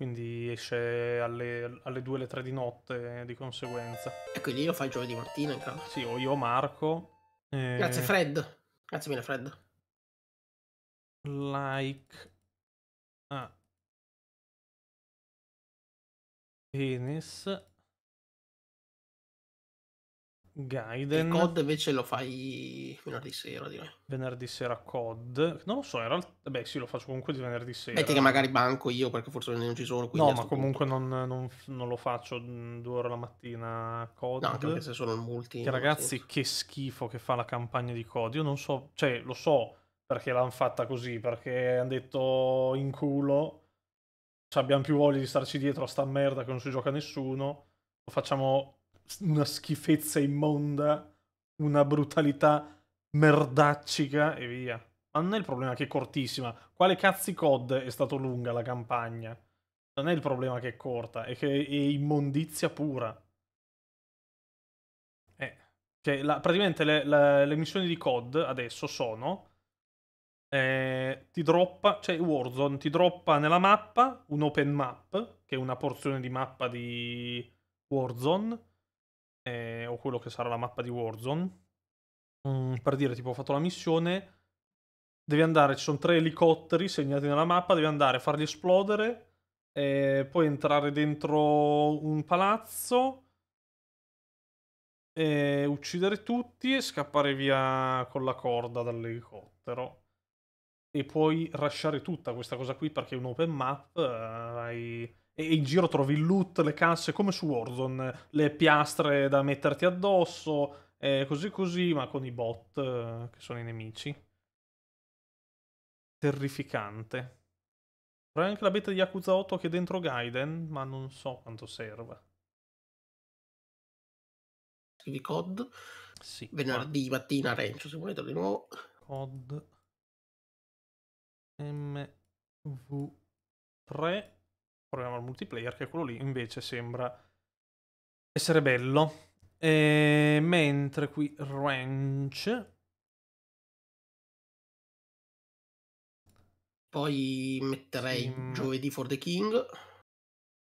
quindi esce alle, alle 2 alle 3 di notte di conseguenza. Ecco, quindi lo fai il giovedì mattina, in caso. Sì, o io Marco. E... Grazie Fred. Grazie mille Fred. Like a ah. penis Gaiden. Il COD invece lo fai venerdì sera, direi. Venerdì sera COD. Non lo so, in realtà... Beh sì, lo faccio comunque di venerdì sera. Metti che magari banco io perché forse non ci sono. No, ma comunque non, non, non, lo faccio mm, due ore la mattina COD. No, anche perché se sono multi... Che ragazzi, che schifo che fa la campagna di COD. Io non so... Cioè, lo so perché l'hanno fatta così, perché hanno detto in culo... Cioè, abbiamo più voglia di starci dietro a sta merda che non si gioca nessuno. Lo facciamo una schifezza immonda, una brutalità merdaccica e via. Ma non è il problema che è cortissima. Quale cazzi COD è stato lunga la campagna? Non è il problema che è corta, è che è immondizia pura. Eh. Cioè, la, praticamente le, le, le, missioni di COD adesso sono... Eh, ti droppa, cioè Warzone ti droppa nella mappa un open map, che è una porzione di mappa di Warzone, eh, o quello che sarà la mappa di Warzone. Mm, per dire, tipo, ho fatto la missione, devi andare, ci sono tre elicotteri segnati nella mappa, devi andare a farli esplodere, eh, poi entrare dentro un palazzo, eh, uccidere tutti e scappare via con la corda dall'elicottero. E puoi lasciare tutta questa cosa qui perché è un open map, eh, hai e in giro trovi il loot, le casse, come su Warzone, le piastre da metterti addosso, eh, così così, ma con i bot eh, che sono i nemici. Terrificante. Proviamo anche la beta di Yakuza 8 che è dentro Gaiden, ma non so quanto serva. Scrivi COD. Sì. Venerdì ma... mattina Rencio, se volete di nuovo. COD. MV3 proviamo al multiplayer, che quello lì invece sembra essere bello. E ehm, mentre qui Ranch... Poi metterei mm. giovedì for the King.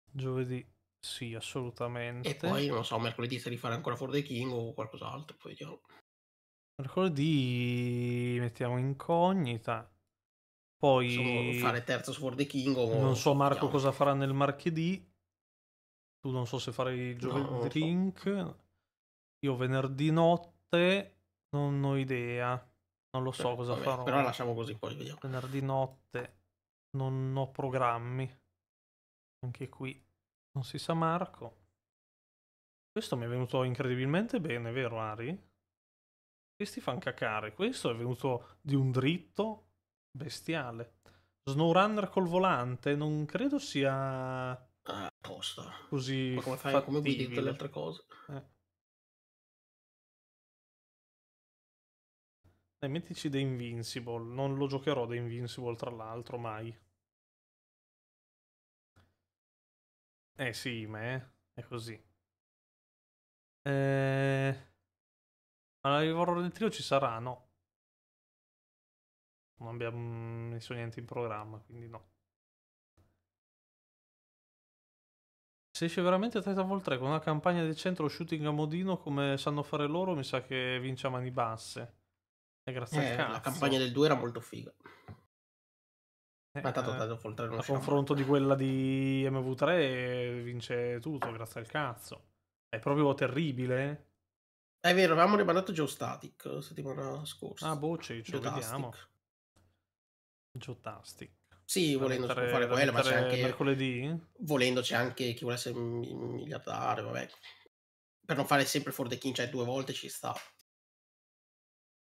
Giovedì, sì, assolutamente. E poi, non so, mercoledì se rifare ancora for the King o qualcos'altro, poi vediamo. Mercoledì mettiamo incognita. Poi fare terzo su For the King. O... Non so Marco Andiamo. cosa farà nel martedì. Tu non so se farai il giovedì no, drink. So. Io venerdì notte non ho idea. Non lo so però, cosa vabbè, farò. Però lasciamo così poi vediamo. Venerdì notte non ho programmi. Anche qui non si sa Marco. Questo mi è venuto incredibilmente bene, vero Ari? Questi fanno cacare. Questo è venuto di un dritto Bestiale. Snowrunner col volante non credo sia apposta. Ah, così Ma come fai fattibile. come guidi tutte le altre cose? Eh. Dai, mettici The Invincible. Non lo giocherò The Invincible, tra l'altro, mai. Eh sì, ma è, è così. Eh... Ma allora, il horror del trio ci sarà, no? non abbiamo messo niente in programma, quindi no. Se esce veramente Titanfall 3 con una campagna del centro shooting a modino come sanno fare loro, mi sa che vince a mani basse. E grazie eh, al cazzo. La campagna del 2 era molto figa. Eh, Ma tanto eh, Titanfall 3 non A confronto di quella di MV3 vince tutto, grazie al cazzo. È proprio terribile. Eh. È vero, avevamo rimandato Joe Static eh, settimana scorsa. Ah, bocce, ci Geotastic. vediamo. Jotastic. Sì, volendo mettere, fare quello, ma c'è anche... Mercoledì? Volendo c'è anche chi vuole essere miliardario, vabbè. Per non fare sempre For the King, cioè due volte ci sta.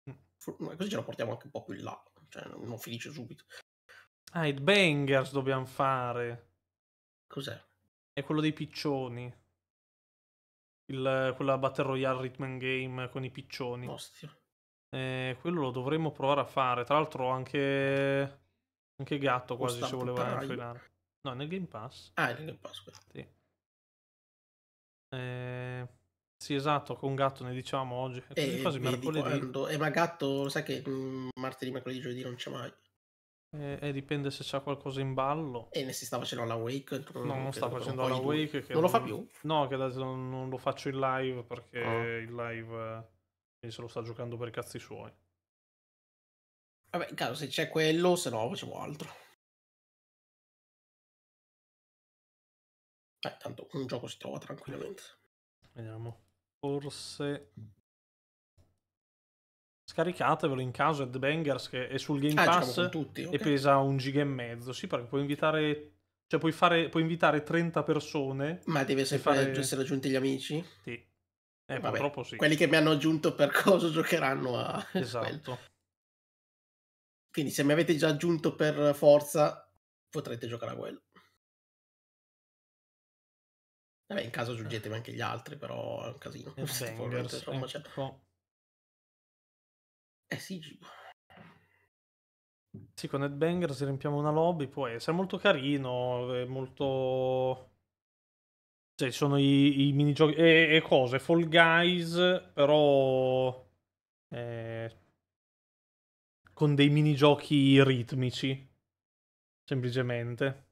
Mm. Così ce lo portiamo anche un po' più in là, cioè non finisce subito. Ah, il Bangers dobbiamo fare. Cos'è? È quello dei piccioni. Il, quella Battle Royale Rhythm Game con i piccioni. Ostia. Eh, quello lo dovremmo provare a fare. Tra l'altro anche, anche gatto quasi ci voleva infilare. No, nel Game Pass. Ah, nel Game Pass. Sì. Eh, sì, esatto, con gatto ne diciamo oggi. E quasi eh, mercoledì. Eh, ma gatto, sai che mm, martedì, mercoledì, giovedì non c'è mai. E, eh, eh, dipende se c'è qualcosa in ballo. E eh, ne si sta facendo la wake. No, non sta facendo la wake. Non, lo fa più? No, che adesso non, lo faccio in live perché oh. il live quindi se lo sta giocando per cazzi suoi. Vabbè, in caso se c'è quello, se no facciamo altro. Eh, tanto un gioco si trova tranquillamente. Vediamo. Forse scaricatevelo in caso Ed Bangers che è sul Game ah, Pass tutti, okay. e pesa un giga e mezzo. Sì, perché puoi invitare, cioè puoi, fare, puoi invitare 30 persone. Ma deve sempre fare... essere raggiunti gli amici? Sì. Eh, Vabbè, purtroppo sì. Quelli che mi hanno aggiunto per [LAUGHS] coso giocheranno a... [LAUGHS] Esatto. Quindi se mi avete già aggiunto per forza, potrete giocare a quello. Vabbè, in caso aggiungetemi anche gli altri, però è un casino. Bangers, insomma, eh, [LAUGHS] ecco. eh sì, Gibo. Sì, con si riempiamo una lobby, poi è molto carino, è molto cioè, sono i, i minigiochi e, e, cose, Fall Guys, però eh, con dei minigiochi ritmici, semplicemente.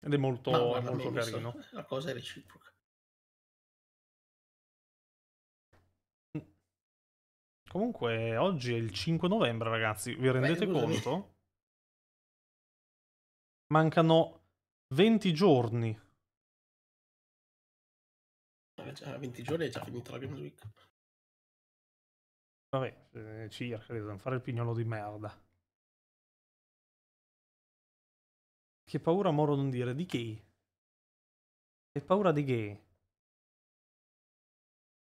Ed è molto, no, guarda, molto carino. La cosa è reciproca. Comunque, oggi è il 5 novembre, ragazzi. Vi rendete Beh, conto? Mancano 20 giorni a 20 giorni è già finita la Games Week. Vabbè, eh, circa, non fare il pignolo di merda. Che paura Moro non dire di chi? Che paura di gay?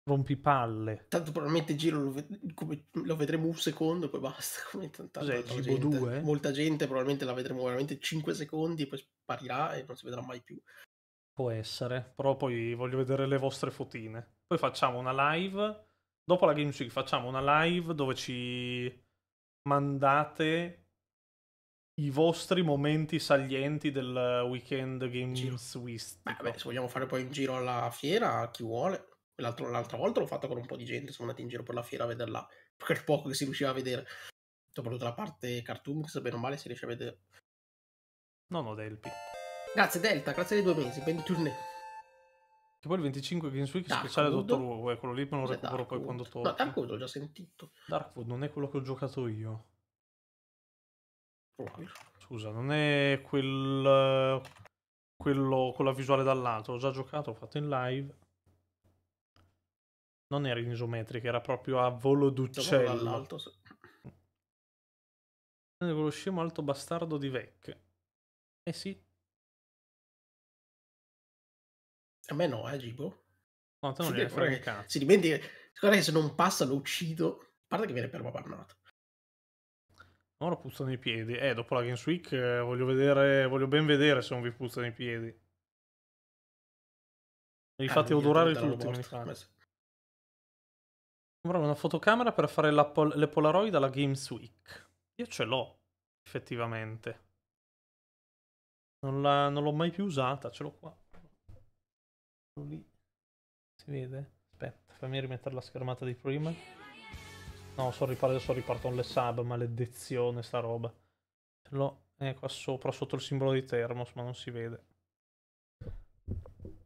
Rompi palle. Tanto probabilmente giro lo, ved- come, lo vedremo un secondo e poi basta. [LAUGHS] Come tanta, Cos'è, tanta gente. Due? Molta gente probabilmente la vedremo veramente 5 secondi e poi sparirà e non si vedrà mai più. Può essere, però poi voglio vedere le vostre fotine. Poi facciamo una live, dopo la Games Week facciamo una live dove ci mandate i vostri momenti salienti del weekend Games Week. Beh, se vogliamo fare poi un giro alla fiera, chi vuole. l'altra volta l'ho fatto con un po' di gente, sono andati in giro per la fiera a vederla, [LAUGHS] per poco che si riusciva a vedere. Soprattutto la parte cartoon, che se bene o male si riesce a vedere. Non ho Delpi. Grazie Delta, grazie dei due mesi, ben tournée. Che poi il 25 Gensui che speciale Dottor Who, eh, quello lì me lo recupero poi quando torno. No, Darkwood l'ho già sentito. Darkwood non è quello che ho giocato io. Oh, Scusa, non è quel quello con la visuale dall'alto. Ho già giocato, ho fatto in live. Non era in isometrica, era proprio a volo d'uccello. Dall'alto, sì. Quello scemo alto bastardo di Vec. Eh sì, A me no, eh, Gibo. No, te non a fare che, cazzo. Si dimentica. Guarda che se non passa lo uccido. A parte che viene per papannato. Ora puzzano i piedi. Eh, dopo la Games Week eh, voglio, vedere, voglio ben vedere se non vi puzzano i piedi. Li ah, fate odorare tutti, mi fa. Sembrava una fotocamera per fare pol- le Polaroid alla Games Week. Io ce l'ho, effettivamente. Non, la, non l'ho mai più usata, ce l'ho qua. Ecco lì. Si vede? Aspetta, fammi rimettere la schermata di prima. No, so ripar- adesso ripartono le sub, maledizione sta roba. Ce l'ho eh, qua sopra, sotto il simbolo di Thermos, ma non si vede.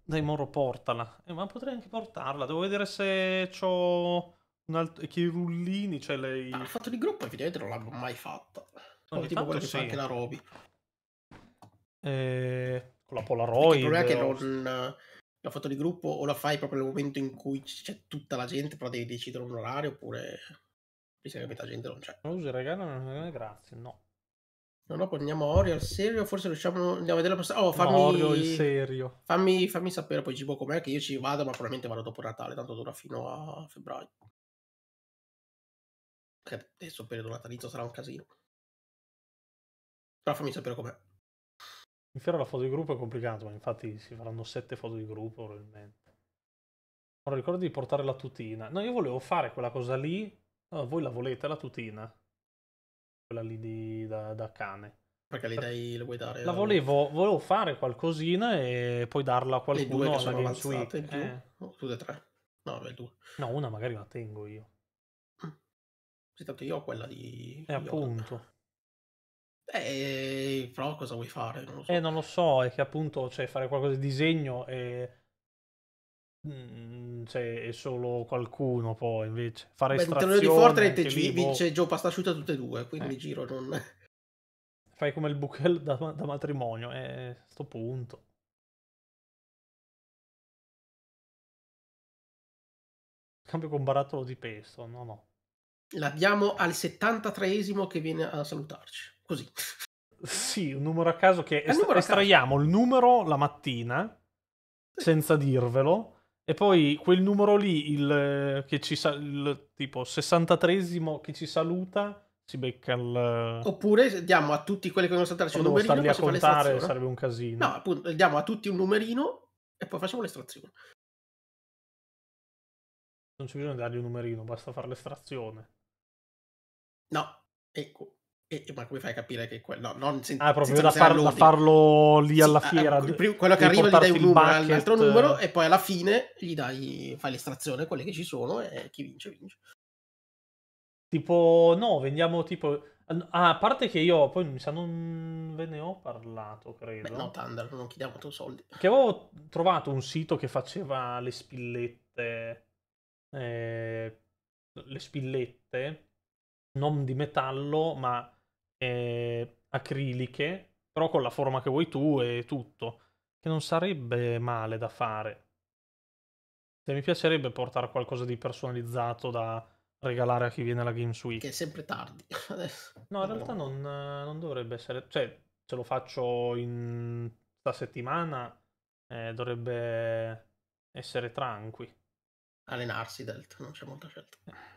Dai Moro, portala. Eh, ma potrei anche portarla. Devo vedere se ho un altro... che i rullini, cioè lei... Ah, il fatto di gruppo evidentemente non l'hanno mai fatta. Non no, tipo fatto, quello che sì. fa anche la Roby. Eh, con la Polaroid. il problema è che non la foto di gruppo o la fai proprio nel momento in cui c'è tutta la gente, però devi decidere un orario oppure visto che metà gente non c'è. Non uso il regalo, non grazie, no. No, dopo andiamo Oreo al serio, forse riusciamo andiamo a vedere la prossima. Oh, fammi Oreo il serio. Fammi, fammi sapere poi cibo com'è che io ci vado, ma probabilmente vado dopo Natale, tanto dura fino a febbraio. Che adesso il periodo natalizio sarà un casino. Però fammi sapere com'è. Infiorare la foto di gruppo è complicato, ma infatti si faranno sette foto di gruppo probabilmente. Non ricordo di portare la tutina. No, io volevo fare quella cosa lì. Oh, voi la volete la tutina? Quella lì di, da, da cane. Perché le dai, le vuoi dare? La volevo, volevo fare qualcosina e poi darla a qualcuno. Le due che sono avanzate in più? Oh, tutte e tre. No, beh, due. No, una magari la tengo io. Mm. Sì, tanto io ho quella di... Eh, appunto. Eh, però cosa vuoi fare? Non so. Eh, non lo so, è che appunto cioè, fare qualcosa di disegno è... Mm, cioè, è solo qualcuno poi invece fare Beh, estrazione di Fortnite lì, vince Joe Pastasciuta tutte e due quindi eh. giro non... [LAUGHS] fai come il buchel da, da matrimonio eh, sto punto cambio con barattolo di pesto no no l'abbiamo al 73esimo che viene a salutarci così. Sì, un numero a caso che est- numero estraiamo caso. il numero la mattina senza dirvelo e poi quel numero lì, il, che ci sa- il tipo 63 che ci saluta, si becca il... Oppure diamo a tutti quelli che vogliono saltarci un numerino. Starli a contare sarebbe un casino. No, appunto, diamo a tutti un numerino e poi facciamo l'estrazione. Non c'è bisogno di dargli un numerino, basta fare l'estrazione. No, ecco. E, ma come fai a capire che quello... No, non sen- ah, proprio da, far, da, farlo lì alla sì, fiera. Eh, quello che arriva gli dai un numero all'altro numero e poi alla fine gli dai, fai l'estrazione, quelle che ci sono e chi vince vince. Tipo, no, vendiamo tipo... Ah, a parte che io poi mi sa non ve ne ho parlato, credo. Beh, no, Thunder, non chiediamo tu soldi. Che avevo trovato un sito che faceva le spillette... Eh, le spillette, non di metallo, ma eh, acriliche, però con la forma che vuoi tu e tutto, che non sarebbe male da fare. Se mi piacerebbe portare qualcosa di personalizzato da regalare a chi viene alla Games Week. Che è sempre tardi [LAUGHS] adesso. No, in realtà non, non dovrebbe essere... Cioè, se lo faccio in questa settimana eh, dovrebbe essere tranqui. Allenarsi, Delta, non c'è molta scelta. Eh.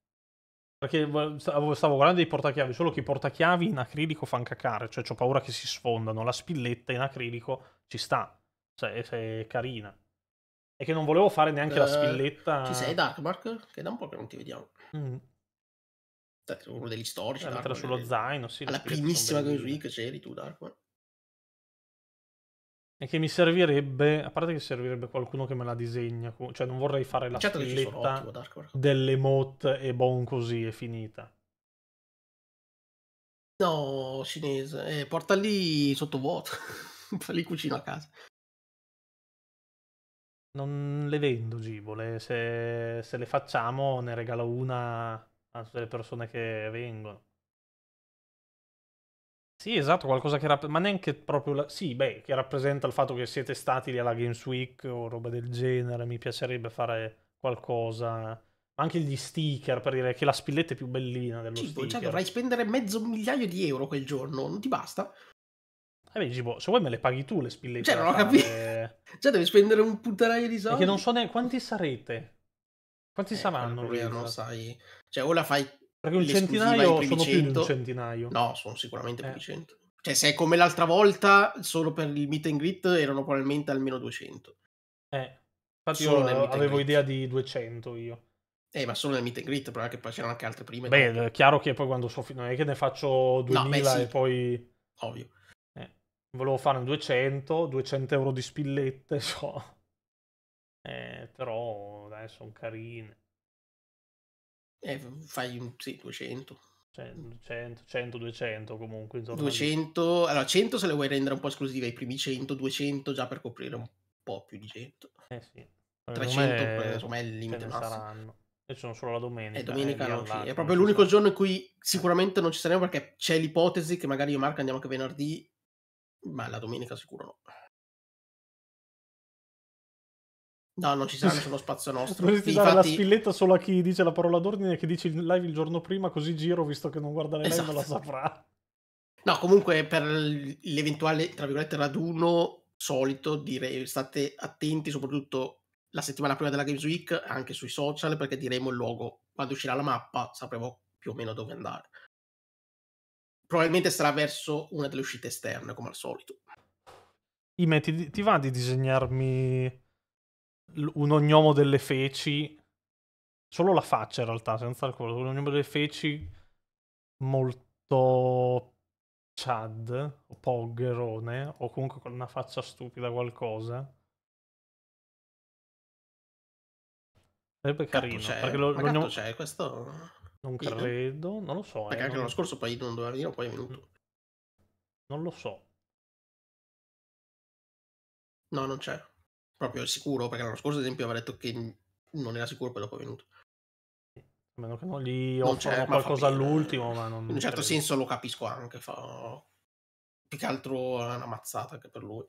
Perché stavo, guardando i portachiavi, solo che i portachiavi in acrilico fanno cacare, cioè ho paura che si sfondano. La spilletta in acrilico ci sta, cioè, è carina. E che non volevo fare neanche uh, la eh, spilletta. Ci sei, Darkmark? Che da un po' che non ti vediamo. Mm. Uno degli storici. Eh, Darkmark, sullo è... zaino, sì. Alla primissima Games Week c'eri tu, Darkmark. E che mi servirebbe, a parte che servirebbe qualcuno che me la disegna, cioè non vorrei fare la certo delle dell'emote e bon così è finita. No, cinese, eh, porta lì sottovuoto, [LAUGHS] lì cucina a casa. Non le vendo gibole, se, se le facciamo ne regalo una a tutte le persone che vengono. Sì, esatto, qualcosa che rappresenta, ma neanche proprio la... Sì, beh, che rappresenta il fatto che siete stati lì alla Games Week o roba del genere, mi piacerebbe fare qualcosa. Anche gli sticker, per dire che la spilletta è più bellina dello Cibo, cioè, sticker. Cioè dovrai spendere mezzo migliaio di euro quel giorno, non ti basta? Eh beh, Gibo, se vuoi me le paghi tu le spillette. Cioè, non ho capito. cioè, [LAUGHS] devi spendere un puttanaio di soldi. Perché non so neanche quanti sarete. Quanti eh, saranno? Non lo sai. Cioè, o la fai perché un centinaio sono 100. più di un centinaio. No, sono sicuramente eh. più di 100. Cioè, se è come l'altra volta, solo per il meet and greet erano probabilmente almeno 200. Eh, infatti solo io avevo idea di 200 io. Eh, ma solo nel meet and greet, però che poi c'erano anche altre prime. Beh, è chiaro che poi quando so, fino è che ne faccio 2000 no, beh, sì. e poi... Ovvio. Eh, volevo fare un 200, 200 euro di spillette, [LAUGHS] so. Eh, però, dai, sono carine. Eh, fai un, sì, 200. 100, 100, 200 comunque. 200, allora 100 se le vuoi rendere un po' esclusive, i primi 100, 200 già per coprire un po' più di 100. Eh sì. 300 è, eh, insomma è il limite massimo. E sono solo la domenica. Eh, eh, è domenica non là, È proprio l'unico sono. giorno in cui sicuramente non ci saremo perché c'è l'ipotesi che magari io e Marco andiamo anche venerdì, ma la domenica sicuro no. No, non ci sarà nessuno spazio [LAUGHS] nostro. Dovresti Infatti... dare la spilletta solo a chi dice la parola d'ordine e che dice in live il giorno prima, così giro, visto che non guarda le live, esatto. non la esatto. saprà. No, comunque per l'eventuale, tra virgolette, raduno solito, direi state attenti, soprattutto la settimana prima della Games Week, anche sui social, perché diremo il luogo. Quando uscirà la mappa sapremo più o meno dove andare. Probabilmente sarà verso una delle uscite esterne, come al solito. Ime, ti, ti va di disegnarmi un ognomo delle feci, solo la faccia in realtà, senza il collo, un ognomo delle feci molto Chad o Poggerone o comunque con una faccia stupida qualcosa. Sarebbe carino. Perché lo, lo c'è questo? Non eh. credo, non lo so. Eh, perché eh, anche non... l'anno scorso poi non doveva venire, poi è mm. venuto. Non lo so. No, non c'è proprio sicuro, perché l'anno scorso ad esempio aveva detto che non era sicuro, poi dopo è venuto. A meno che non gli offrano qualcosa all'ultimo, ma non... In un certo credo. senso lo capisco anche, fa... Più che altro è una mazzata anche per lui.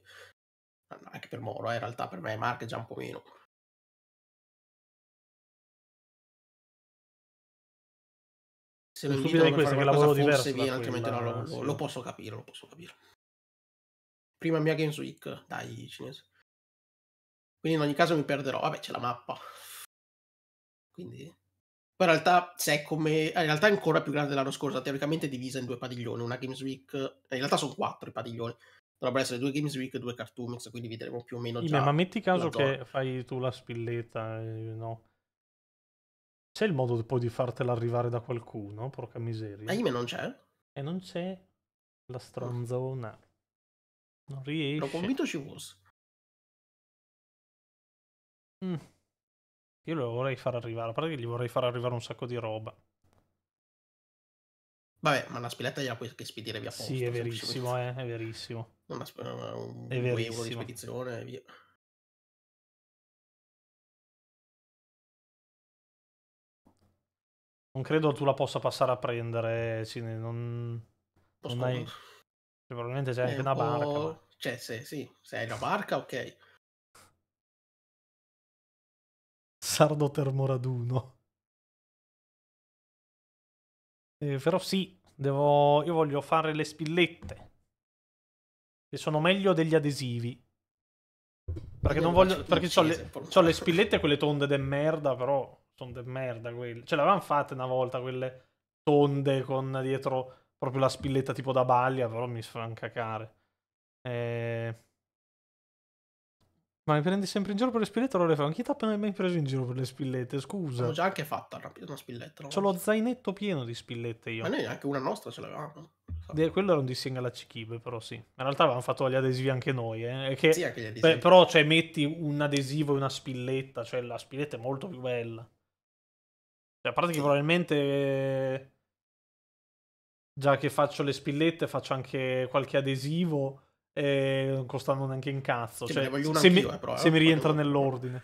Anche per Moro, eh, in realtà per me Mark è già un po' meno. se lo invitano di questo, che lavoro diverso viene, altrimenti no, lo, sì. lo, posso capire, lo posso capire. Prima mia Games Week, dai cinese. Quindi in ogni caso mi perderò. Vabbè, c'è la mappa. Quindi... Poi in realtà, se è come... In realtà è ancora più grande dell'anno scorso, teoricamente è divisa in due padiglioni, una Games Week... Eh, in realtà sono quattro i padiglioni. Dovrebbero essere due Games Week e due Cartoons, quindi vedremo più o meno Ime, Ma metti caso che fai tu la spilletta, no? C'è il modo poi di fartela arrivare da qualcuno? Porca miseria. A eh, Ime non c'è? E non c'è la stronzona. Non riesce. Ho convinto ci fosse. Mm. Io lo vorrei far arrivare, a parte che gli vorrei far arrivare un sacco di roba. Vabbè, ma una spiletta gliela puoi che spedire via posta. Sì, è verissimo, eh, è verissimo. Una, una, un, è verissimo. di spedizione e via. Non credo tu la possa passare a prendere, sì, non... non hai... Cioè, probabilmente c'è eh, anche una barca. Ma... Cioè, se, sì, se hai una barca, ok. sardo termoraduno. Eh, però sì, devo... io voglio fare le spillette. Che sono meglio degli adesivi. Perché non voglio. Perché ho le, c'ho le spillette quelle tonde de merda, però sono de merda quelle. Ce l'avevamo fatte una volta quelle tonde con dietro proprio la spilletta tipo da baglia, però mi sfranca cacare. Eh. Ma mi prendi sempre in giro per le spillette allora le fai? Anche ti mai preso in giro per le spillette, scusa. L'ho già anche fatta una spilletta. No? C'ho lo zainetto pieno di spillette io. Ma noi anche una nostra ce l'avevamo. De- quello era un dissing alla Cichibe, però sì. In realtà avevamo fatto gli adesivi anche noi. Eh, che, sì, anche gli adesivi. Beh, però, cioè, metti un adesivo e una spilletta, cioè la spilletta è molto più bella. Cioè, a parte sì. che probabilmente... Già che faccio le spillette, faccio anche qualche adesivo eh, non costano neanche in cazzo. Cioè, se, mi, eh, però, eh, se mi rientra voglio... nell'ordine.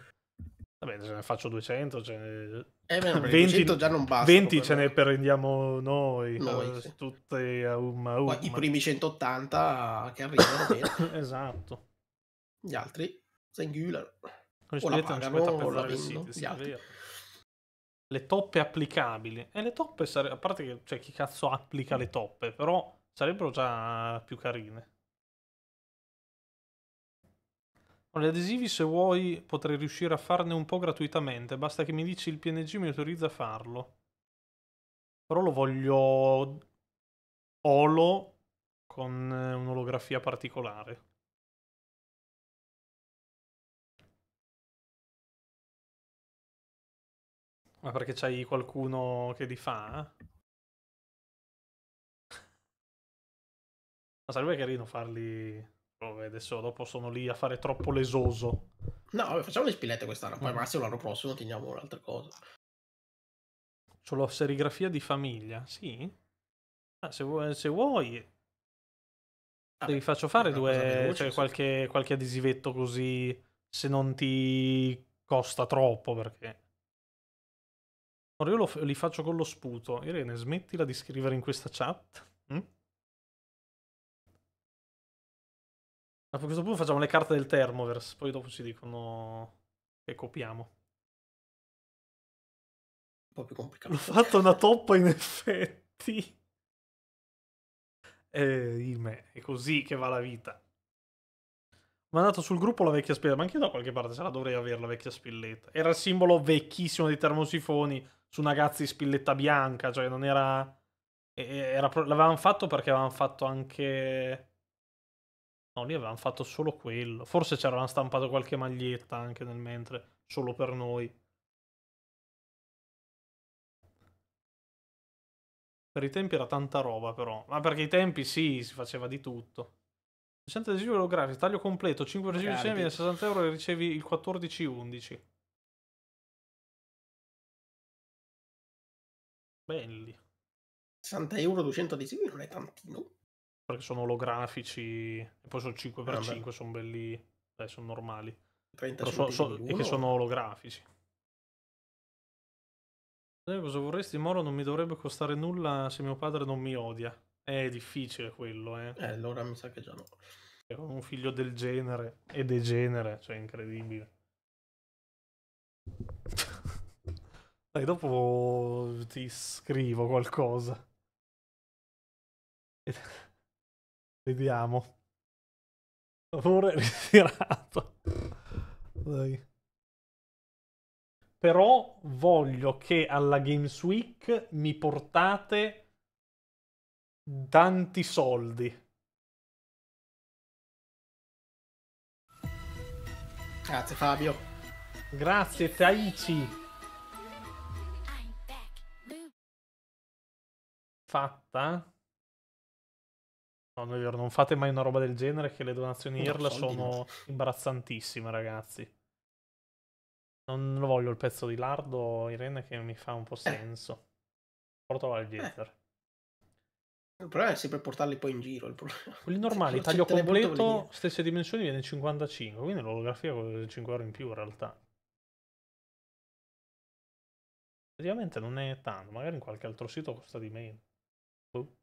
Vabbè, se ne faccio 200, ce ne... Eh, beh, 20, 200 20 ce ne prendiamo noi, eh, noi sì. tutte a um, a um. I primi 180 che arrivano [COUGHS] esatto. Gli altri, Singular. O la pagano, o la vendono, sì, le toppe applicabili. E le toppe sarebbero, a parte che cioè, chi cazzo applica le toppe, però sarebbero già più carine. Gli adesivi se vuoi potrei riuscire a farne un po' gratuitamente, basta che mi dici il PNG mi autorizza a farlo. Però lo voglio olo con eh, un'olografia particolare. Ma perché c'hai qualcuno che li fa? Eh? Ma sarebbe carino farli Adesso dopo sono lì a fare troppo lesoso. No, facciamo le spillette quest'anno, mm. poi mm. massimo l'anno prossimo teniamo un'altra cosa. C'ho la serigrafia di famiglia, sì? Ah, se, vuoi, se vuoi ah, vi faccio fare due, cioè qualche, qualche adesivetto così, se non ti costa troppo, perché... io lo, li faccio con lo sputo. Irene, smettila di scrivere in questa chat. Mm? A questo punto facciamo le carte del Thermoverse, poi dopo ci dicono che copiamo. Un po' più complicato. L'ho fatto una toppa in effetti. Eh, me, è così che va la vita. Ho mandato sul gruppo la vecchia spilletta, ma anche io da qualche parte ce la dovrei avere la vecchia spilletta. Era il simbolo vecchissimo di termosifoni su una gazzi spilletta bianca, cioè non era... era... L'avevamo fatto perché avevamo fatto anche No, lì avevamo fatto solo quello. Forse c'erano stampato qualche maglietta anche nel mentre, solo per noi. Per i tempi era tanta roba, però. Ma perché i tempi sì, si faceva di tutto. 60 adesivi olografici, taglio completo, 5 adesivi insieme, 60 euro e ricevi il 14-11. Belli. 60 euro, 200 adesivi non è tantino perché sono olografici e poi sono 5x5, ah, sono belli, dai, sono normali. 30 so, so, e che sono olografici. Eh, cosa vorresti, Moro? Non mi dovrebbe costare nulla se mio padre non mi odia. È difficile quello, eh. Eh, allora mi sa che già no. Un figlio del genere e degenere, cioè incredibile. [LAUGHS] Dai, dopo ti scrivo qualcosa. Vediamo. Favore [LAUGHS] ritirato. Dai. Però voglio che alla Games Week mi portate tanti soldi. Grazie Fabio. Grazie Taichi. Fatta? No, non è vero, non fate mai una roba del genere che le donazioni no, IRL sono no. imbarazzantissime, ragazzi. Non lo voglio il pezzo di lardo, Irene, che mi fa un po' eh. senso. Eh. Portalo al Getter. Eh. Il problema è sempre portarli poi in giro. Il [LAUGHS] Quelli normali, taglio completo, stesse dimensioni, viene 55. Quindi l'olografia con 5 euro in più in realtà. Effettivamente non è tanto, magari in qualche altro sito costa di meno. Boh.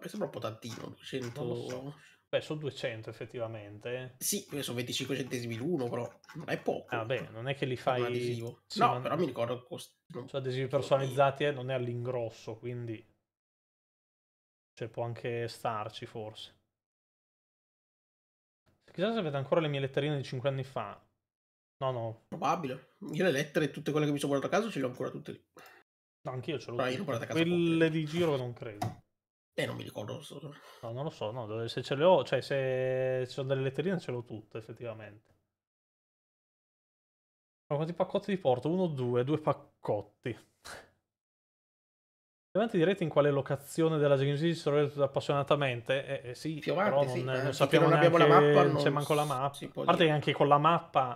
Mi sembra un po' tantino, 200... So. Beh, sono 200 effettivamente. Eh. Sì, eh, sono 25 centesimi l'uno, però non è poco. Ah, non è che li fai... Adesivo. Sì, no, ma... però mi ricordo... Cost... Sono adesivi personalizzati eh, non è all'ingrosso, quindi... Cioè, può anche starci, forse. Chissà se avete ancora le mie letterine di 5 anni fa. No, no. Probabile. Io le lettere, tutte quelle che mi sono portato a casa, ce le ho ancora tutte lì. No, anch'io ce l'ho. Però io ho portato a casa. Quelle di giro non credo. Beh, non mi ricordo. No, non lo so, no, se ce le ho, cioè se ci sono delle letterine ce l'ho tutte, effettivamente. Ma quanti pacchetti ti porto? Uno, due, due paccotti. Ovviamente direte in quale locazione della James City sono tutto appassionatamente. Eh, eh, sì, Più avanti, però sì, eh, non, non sappiamo non neanche, la mappa, non c'è manco la mappa. A parte che anche con la mappa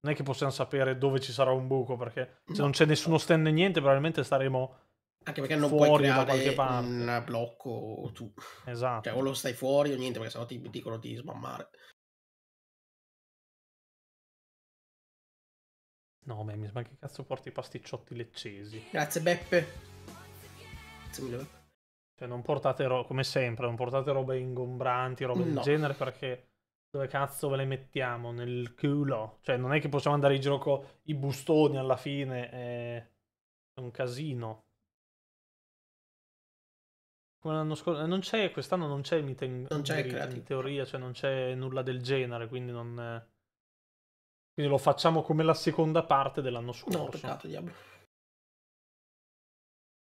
non è che possiamo sapere dove ci sarà un buco, perché se no. non c'è nessuno stand e niente, probabilmente staremo anche perché non puoi creare un blocco tu. Esatto. Cioè, o lo stai fuori o niente, perché sennò ti dicono di smammare. No, beh, mi sa che cazzo porti i pasticciotti leccesi. Grazie Beppe. Grazie mille Beppe. Cioè, non portate roba, come sempre, non portate robe ingombranti, robe no. del genere, perché dove cazzo ve le mettiamo? Nel culo. Cioè, non è che possiamo andare in giro con i bustoni alla fine. è un casino come l'anno scorso, eh, non c'è, quest'anno non c'è il meet and non c'è in, in teoria, cioè non c'è nulla del genere, quindi non... Quindi lo facciamo come la seconda parte dell'anno scorso. No, peccato, diavolo.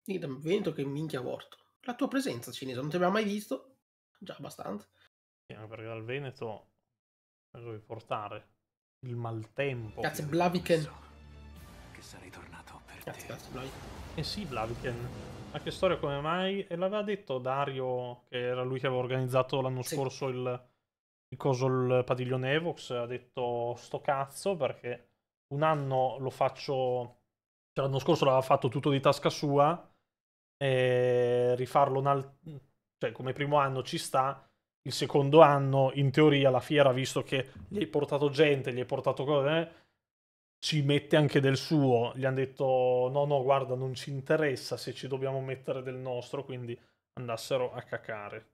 Idem, Veneto che minchia morto. La tua presenza cinese non ti abbiamo mai visto? Già abbastanza. Sì, perché dal Veneto cosa vuoi portare? Il maltempo. Grazie, Blaviken. Che sarei tornato per Grazie, te. Grazie, Blaviken. Eh sì, Blaviken. Ma che storia come mai? E l'aveva detto Dario, che era lui che aveva organizzato l'anno sì. scorso il, il coso il padiglione Evox, ha detto sto cazzo perché un anno lo faccio... Cioè, l'anno scorso l'aveva fatto tutto di tasca sua e rifarlo alt... cioè, come primo anno ci sta, il secondo anno in teoria la fiera, visto che gli hai portato gente, gli hai portato cose eh, ci mette anche del suo. Gli hanno detto no, no, guarda, non ci interessa se ci dobbiamo mettere del nostro, quindi andassero a cacare.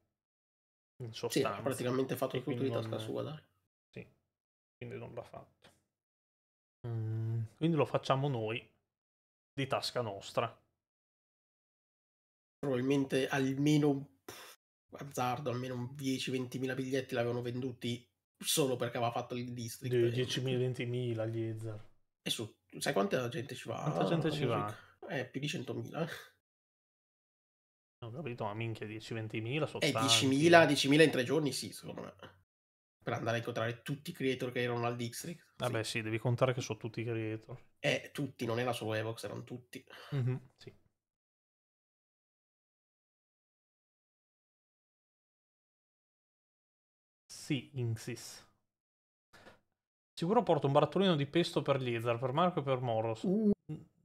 In sostanza. Sì, ha praticamente fatto tutto di tasca sua, dai. Sì, quindi non l'ha fatto. Mm. Quindi lo facciamo noi, di tasca nostra. Probabilmente almeno, pff, azzardo, almeno 10-20 mila biglietti l'avevano venduti solo perché aveva fatto il district. 10.000-20.000 gli Ezer. E su, sai quanta gente ci va? Quanta gente ci va? Eh, più di 100.000. Ho capito, ma minchia, 10-20.000 sono eh, 10.000, 10.000 in tre giorni, sì, secondo me. Per andare a incontrare tutti i creator che erano al Dixtrict. Sì. Vabbè, sì, devi contare che sono tutti i creator. Eh, tutti, non era solo Evox, erano tutti. Mm-hmm, sì. Sì, Inxis. Sicuro porto un barattolino di pesto per Lizard, per Marco e per Moro. Uh,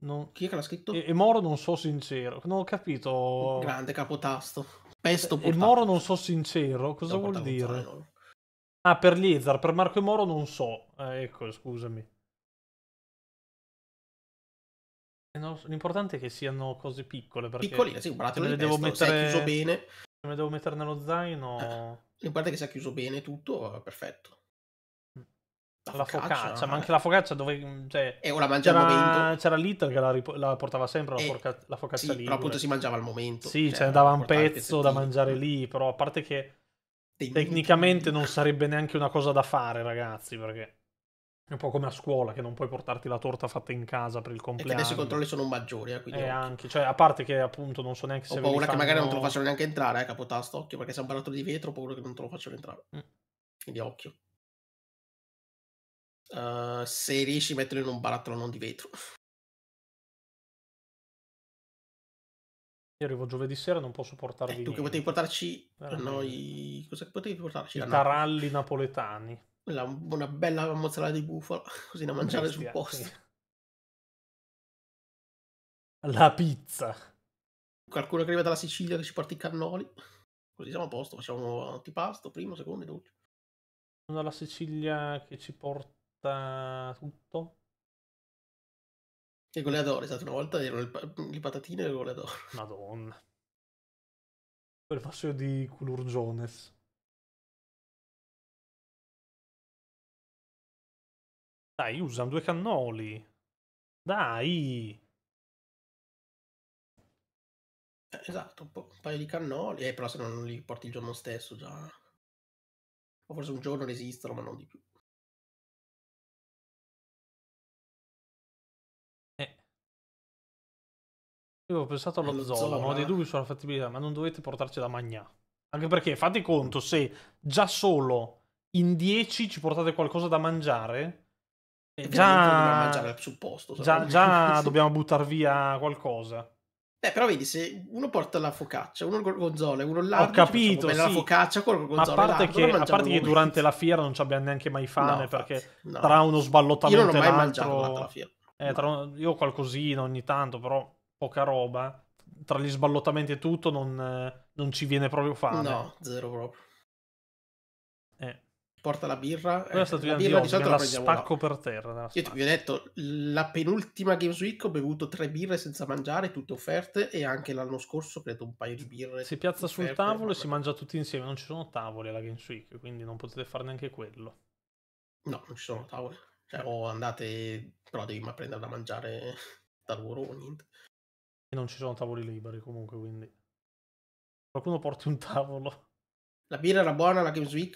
non... Chi è che l'ha scritto? E, e, Moro non so sincero, non ho capito. Grande capotasto. Pesto portato. E Moro non so sincero, cosa vuol dire? Ah, per Lizard, per Marco e Moro non so. Eh, ecco, scusami. l'importante è che siano cose piccole. Piccoline, sì, un barattolo di pesto, mettere... chiuso bene. Se me le devo mettere nello zaino... Eh, l'importante è che sia chiuso bene tutto, eh, perfetto la focaccia, focaccia ma eh. anche la focaccia dove mm, cioè, eh, la mangia c'era, al momento c'era Little che la, rip- la portava sempre la, eh, forca- la focaccia sì, lì però appunto si mangiava al momento sì cioè, ce cioè, ne dava un pezzo da mangiare lì però a parte che Dei tecnicamente minuti. non sarebbe neanche una cosa da fare ragazzi perché è un po' come a scuola che non puoi portarti la torta fatta in casa per il compleanno. E adesso i controlli sono maggiori, eh, quindi... E eh, anche, cioè, a parte che appunto non so neanche se... Ho paura fanno... che magari non te lo facciano neanche entrare, eh, occhio perché se è un baratto di vetro ho paura che non te lo facciano entrare. Mm. Quindi occhio. Uh, se riesci a metterlo in un barattolo non di vetro. [LAUGHS] Io arrivo giovedì sera, non posso portarvi. Eh, tu che potevi portarci Veramente. noi. Cosa potevi portarci? I ah, taralli no. napoletani. La, una bella mozzarella di bufala, [LAUGHS] così da mangiare Bestia, sul posto. Sì. La pizza. Qualcuno che arriva dalla Sicilia che ci porta i cannoli. Così siamo a posto, facciamo antipasto, primo, secondo e ultimo. Dalla Sicilia che ci porta tutta tutto. E goleador, esatto, una volta erano il, il patatino e il goleador. Madonna. Quel fascio di Culurgiones. Dai, usano due cannoli. Dai. Eh, esatto, un, un, paio di cannoli. Eh, però se non li porti il giorno stesso già. O forse un giorno resistono, ma non di più. Io ho pensato allo, Zola, Zola, ho dei dubbi sulla fattibilità, ma non dovete portarci da Magna. Anche perché fate conto, se già solo in 10 ci portate qualcosa da mangiare, e eh, già, mangiare, supposto, già, già [LAUGHS] dobbiamo buttare via qualcosa. Beh, però vedi, se uno porta la focaccia, uno il gorgonzola e uno l'altro... Ho capito, sì. la focaccia con il gorgonzola. A parte, che, a parte che, durante la fiera non ci abbiamo neanche mai fame, no, perché no. tra uno sballottamento e l'altro... Io non ho mai mangiato durante la fiera. Eh, no. tra... Io qualcosina ogni tanto, però poca roba. Tra gli sballottamenti e tutto non, eh, non ci viene proprio fame. No, zero proprio. Eh. Porta la birra. Eh, la birra di, oggi, la spacco là. per terra. Spacco. Io vi ho detto, la penultima Games Week ho bevuto tre birre senza mangiare, tutte offerte, e anche l'anno scorso credo un paio di birre. Si piazza sul tavolo e si mangia tutti insieme, non ci sono tavoli alla Games Week, quindi non potete fare neanche quello. No, non ci sono tavoli. Cioè, o andate, però devi prendere da mangiare [LAUGHS] da loro o niente. E non ci sono tavoli liberi comunque, quindi... Qualcuno porti un tavolo. La birra era buona la Games Week?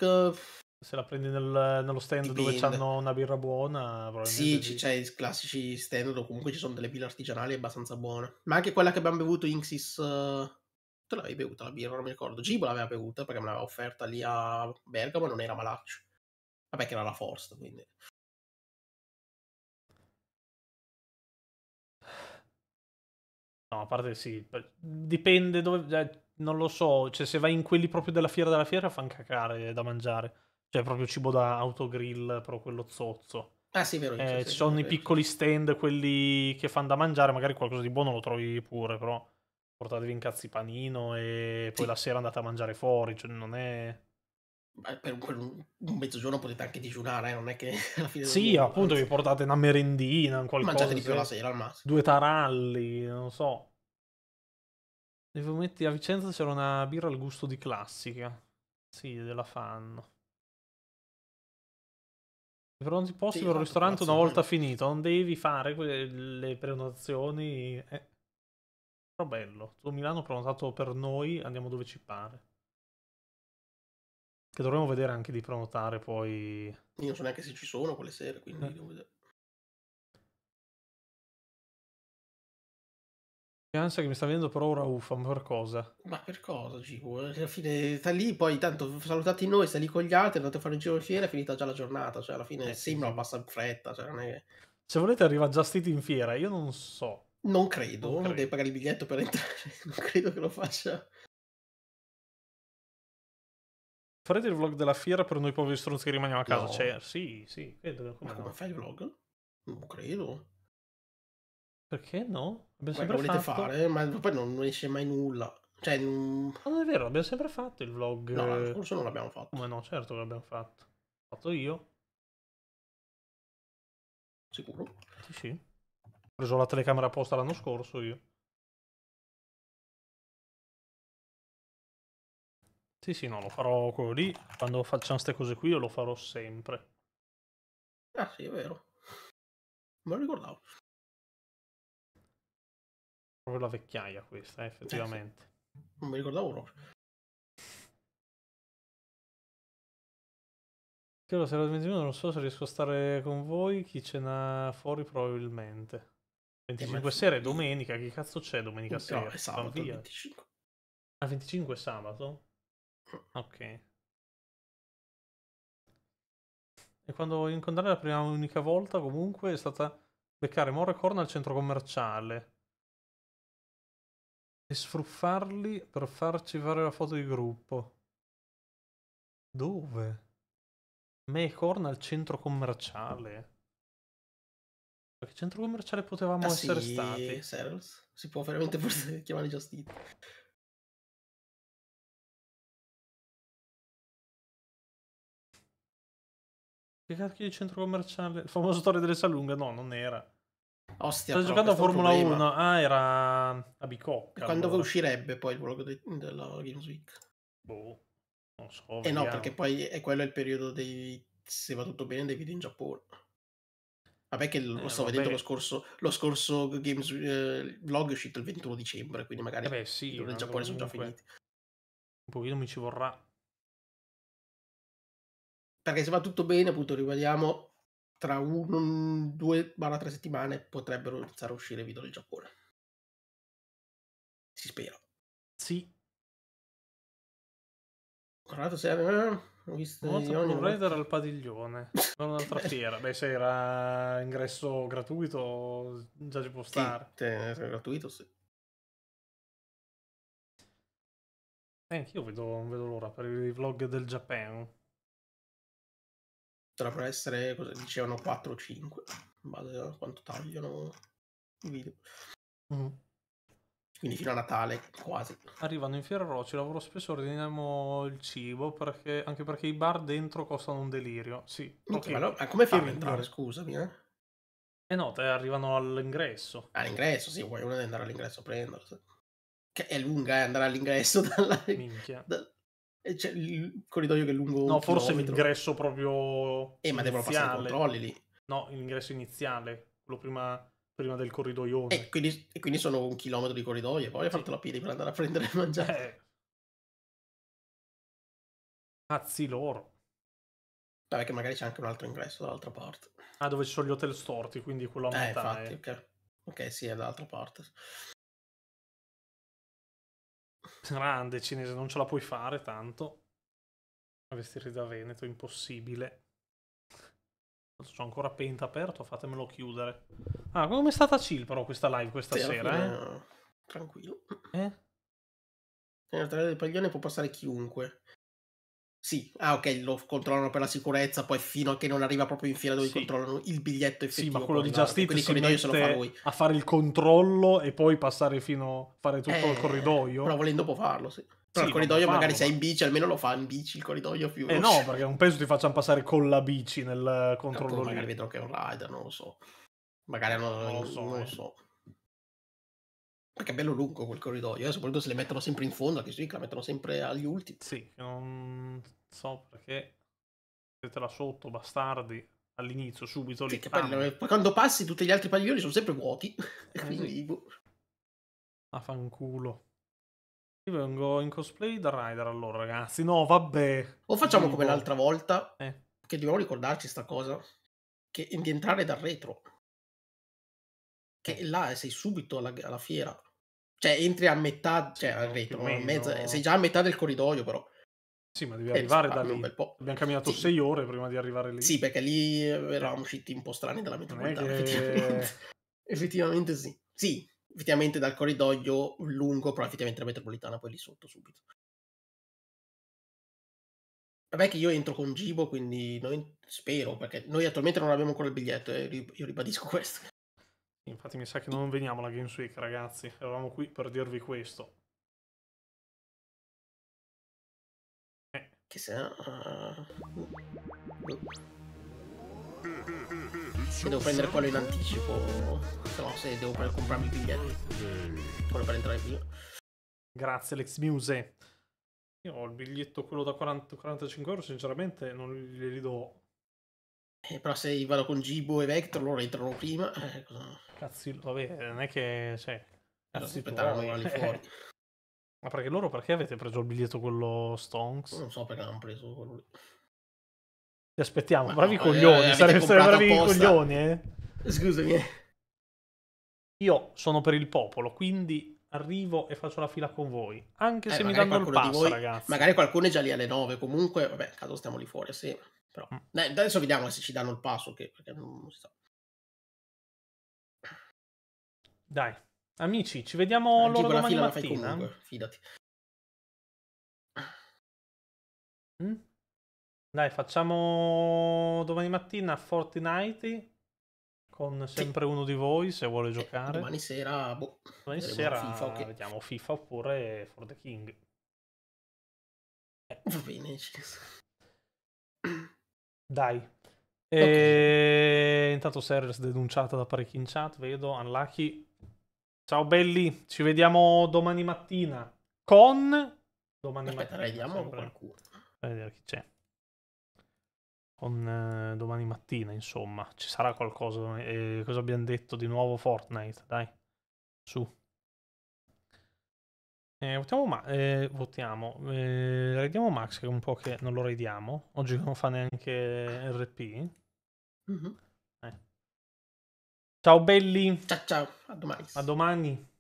Se la prendi nel, nello stand dove c'hanno una birra buona, Sì, di... c'è i classici stand dove comunque ci sono delle birre artigianali abbastanza buone. Ma anche quella che abbiamo bevuto Inxis... Uh... Eh, tu l'avevi bevuta la birra, non mi ricordo. Gibo l'aveva bevuta perché me l'aveva offerta lì a Bergamo non era malaccio. Vabbè che era la Forst, quindi... No, a parte sì, dipende dove... Eh, non lo so, cioè se vai in quelli proprio della fiera della fiera fanno cacare da mangiare. Cioè proprio cibo da autogrill, però quello zozzo. Ah sì, vero. Eh, sì, ci sono i piccoli stand, quelli che fanno da mangiare, magari qualcosa di buono lo trovi pure, però portatevi in cazzi panino e poi sì. la sera andate a mangiare fuori, cioè non è per un, un, mezzogiorno potete anche digiunare, eh, non è che [LAUGHS] alla fine... Sì, mondo, appunto, anzi. vi portate una merendina, un qualcosa... Mangiate di più la sera al massimo. Due taralli, non so. Nei fumetti a Vicenza c'era una birra al gusto di classica. Sì, della fanno. I pronti posti sì, per un ristorante una volta eh. finito, non devi fare le prenotazioni... Eh. Però bello, tu Milano prenotato per noi, andiamo dove ci pare. Che dovremmo vedere anche di prenotare poi. Io non so neanche se ci sono quelle sere, quindi eh. devo vedere. Ansia che mi sta venendo però ora uffa, ma per cosa? Ma per cosa, Gigo? Alla fine sta lì, poi tanto salutati noi, sta lì con gli altri, andate a fare il giro in fiera, è finita già la giornata, cioè alla fine eh, sembra sì. in fretta, cioè non è che... Se volete arriva già stiti in fiera, io non so. Non credo, non credo. deve pagare il biglietto per entrare, [LAUGHS] non credo che lo faccia. Farete il vlog della fiera per noi poveri stronzi che rimaniamo a casa? No. Cioè, sì, sì, credo. Come, Ma come no? fai il vlog? Non credo. Perché no? Abbiamo sempre volete fatto... fare? Ma poi non, non esce mai nulla. Cioè, non... non è vero, abbiamo sempre fatto il vlog. No, forse non l'abbiamo fatto. Ma no, certo che l'abbiamo fatto. L'ho fatto io. Sicuro? Sì, sì. Ho preso la telecamera apposta l'anno scorso io. Sì, sì, no, lo farò quello lì. Quando facciamo queste cose qui, io lo farò sempre. Ah, sì, è vero. Non lo ricordavo. Proprio la vecchiaia questa, eh, effettivamente. Eh, sì. Non mi ricordavo proprio. Chiaro, se lo dimentico, non so se riesco a stare con voi. Chi ce n'ha fuori, probabilmente. 25 eh, sera è domenica. Che cazzo c'è domenica no, sera? Ah, è sabato. 25. A 25 è sabato? Ecco. Ok. E quando ho incontrato la prima unica volta, comunque, è stata beccare Morecorn al centro commerciale e sfruffarli per farci fare la foto di gruppo. Dove? Mecorn al centro commerciale. A che centro commerciale potevamo ah, essere sì, stati? Serals? Si può veramente forse [LAUGHS] chiamare Just Che cacchio di centro commerciale? Il famoso Torre delle Salunghe? No, non era. Ostia, Sta giocando a Formula 1. Ah, era mm, a Bicocca. quando allora. uscirebbe poi il vlog de- della Games Week? Boh, non so. E eh no, perché poi è quello il periodo dei. Se va tutto bene, dei video in Giappone. Vabbè, che lo eh, sto vedendo lo scorso, lo scorso Games eh, vlog è uscito il 21 dicembre, quindi magari eh beh, sì, in Giappone sono già finiti. Un pochino mi ci vorrà perché se va tutto bene, appunto, ribadiamo, tra un, un due barra tre settimane potrebbero iniziare a uscire video del Giappone. Si spera. Sì. Guardato se eh, ho visto Tomb Raider al padiglione, non un'altra [LAUGHS] fiera. Beh, se era ingresso gratuito, già ci può stare. Sì, era gratuito, sì. Eh, io vedo, non vedo l'ora per i vlog del Giappone dovrebbero essere, cosa dicevano, 4 o 5, in base a quanto tagliano i video. Mm. Quindi fino a Natale, quasi. arrivano in Fiera ci lavoro spesso, ordiniamo il cibo, perché, anche perché i bar dentro costano un delirio. Sì. Okay. Ma no, come fai a entrare, scusami, eh? Eh no, te arrivano all'ingresso. All'ingresso, sì, vuoi uno deve andare all'ingresso a prenderlo. Che è lunga eh, andare all'ingresso dalla... Minchia. Da... C'è il corridoio che è lungo. No, forse chilometro. l'ingresso proprio. Eh, ma devono passare i controlli lì. No, l'ingresso iniziale, quello prima, prima del corridoio. E eh, quindi, e quindi, sono un chilometro di corridoio e poi sì. fartelo a piedi per andare a prendere e mangiare. Eh. Cazzi loro. Vabbè, che magari c'è anche un altro ingresso dall'altra parte. Ah, dove ci sono gli hotel storti, quindi quello a eh, metà. Eh, infatti, è... ok. Ok, sì, è dall'altra parte grande cinese, non ce la puoi fare tanto. A vestirti da Veneto, impossibile. Ho ancora Penta aperto, fatemelo chiudere. Ah, come è stata chill però questa live questa sì, sera? Eh? Tranquillo. Eh? In del paglione può passare chiunque. Sì, ah ok, lo controllano per la sicurezza, poi fino a che non arriva proprio in fila dove sì. controllano il biglietto effettivo. Sì, ma quello di Justice si mette fa a fare il controllo e poi passare fino a fare tutto eh, il corridoio. Però volendo può farlo, sì. Però sì, il corridoio magari farlo, se è in bici, almeno lo fa in bici il corridoio più... Eh no, perché non penso ti facciano passare con la bici nel controllo. No, magari vedrò che è un rider, non lo so. Magari Non lo so. Non lo eh. so. Perché è bello lungo quel corridoio, eh? soprattutto se le mettono sempre in fondo, che sì, la mettono sempre agli ultimi. Sì, non so perché siete là sotto, bastardi, all'inizio, subito lì. Sì, eh, poi, quando passi tutti gli altri padiglioni sono sempre vuoti, [LAUGHS] eh, quindi... Sì. Boh. fanculo. Io vengo in cosplay da Rider allora, ragazzi. No, vabbè. O facciamo Dico. come l'altra volta, eh. che dobbiamo ricordarci sta cosa, che di entrare dal retro. Che là sei subito alla, alla fiera. Cioè, entri a metà, cioè al retro, meno... mezza, sei già a metà del corridoio, però. Sì, ma devi cioè, arrivare da lì. Abbiamo camminato sì. sei ore prima di arrivare lì. Sì, perché lì eravamo usciti un po' strani dalla metropolitana. [LAUGHS] Che... Effettivamente. effettivamente sì. Sì, effettivamente dal corridoio lungo, però effettivamente la metropolitana poi lì sotto subito. Vabbè che io entro con Gibo, quindi noi, spero, perché noi attualmente non abbiamo ancora il biglietto, eh, io ribadisco [LAUGHS] questo. Infatti mi sa che non veniamo alla Games Week, ragazzi. Eravamo qui per dirvi questo. Eh. Che se no... Se uh, uh. devo prendere quello in anticipo, se no se devo comprarmi i biglietti, quello per entrare via. Grazie Alex Muse. Io ho il biglietto quello da 40, 45 euro, sinceramente non glieli do eh, però se vado con Gibo e Vector loro entrano prima. Eh, cosa... Cazzi, vabbè, non è che... Cioè, cazzi aspettarono lì fuori. [LAUGHS] Ma perché loro perché avete preso il biglietto quello Stonks? Non so perché hanno preso quello lì. Ti aspettiamo, Ma bravi no, coglioni, eh, sarebbe bravi apposta. coglioni, eh. [LAUGHS] Scusami. Eh. Io sono per il popolo, quindi arrivo e faccio la fila con voi. Anche eh, se mi danno il passo, voi, ragazzi. Magari qualcuno è già lì alle 9, comunque, vabbè, caso stiamo lì fuori assieme. Però, mm. adesso vediamo se ci danno il passo, okay, perché non lo so. Dai, amici, ci vediamo eh, loro domani mattina. Comunque, fidati. Mm? Dai, facciamo domani mattina Fortnite con sempre sì. uno di voi se vuole eh, giocare. Eh, domani sera, boh, domani sera FIFA, okay. vediamo FIFA oppure For the King. Va bene. ci... Dai. E... Okay. Intanto Serres denunciata da parecchi in chat, vedo, unlucky. Ciao belli, ci vediamo domani mattina con... Domani Aspetta, eh, mattina. Vediamo qualcuno. Vediamo eh, chi c'è. Con eh, domani mattina, insomma, ci sarà qualcosa. Eh, cosa abbiamo detto di nuovo Fortnite? Dai, su. Eh, votiamo, ma- eh, votiamo. Eh, radiamo Max che è un po' che non lo radiamo. Oggi non fa neanche RP. Mm-hmm. Eh. Ciao belli. Ciao ciao, a domani. A domani.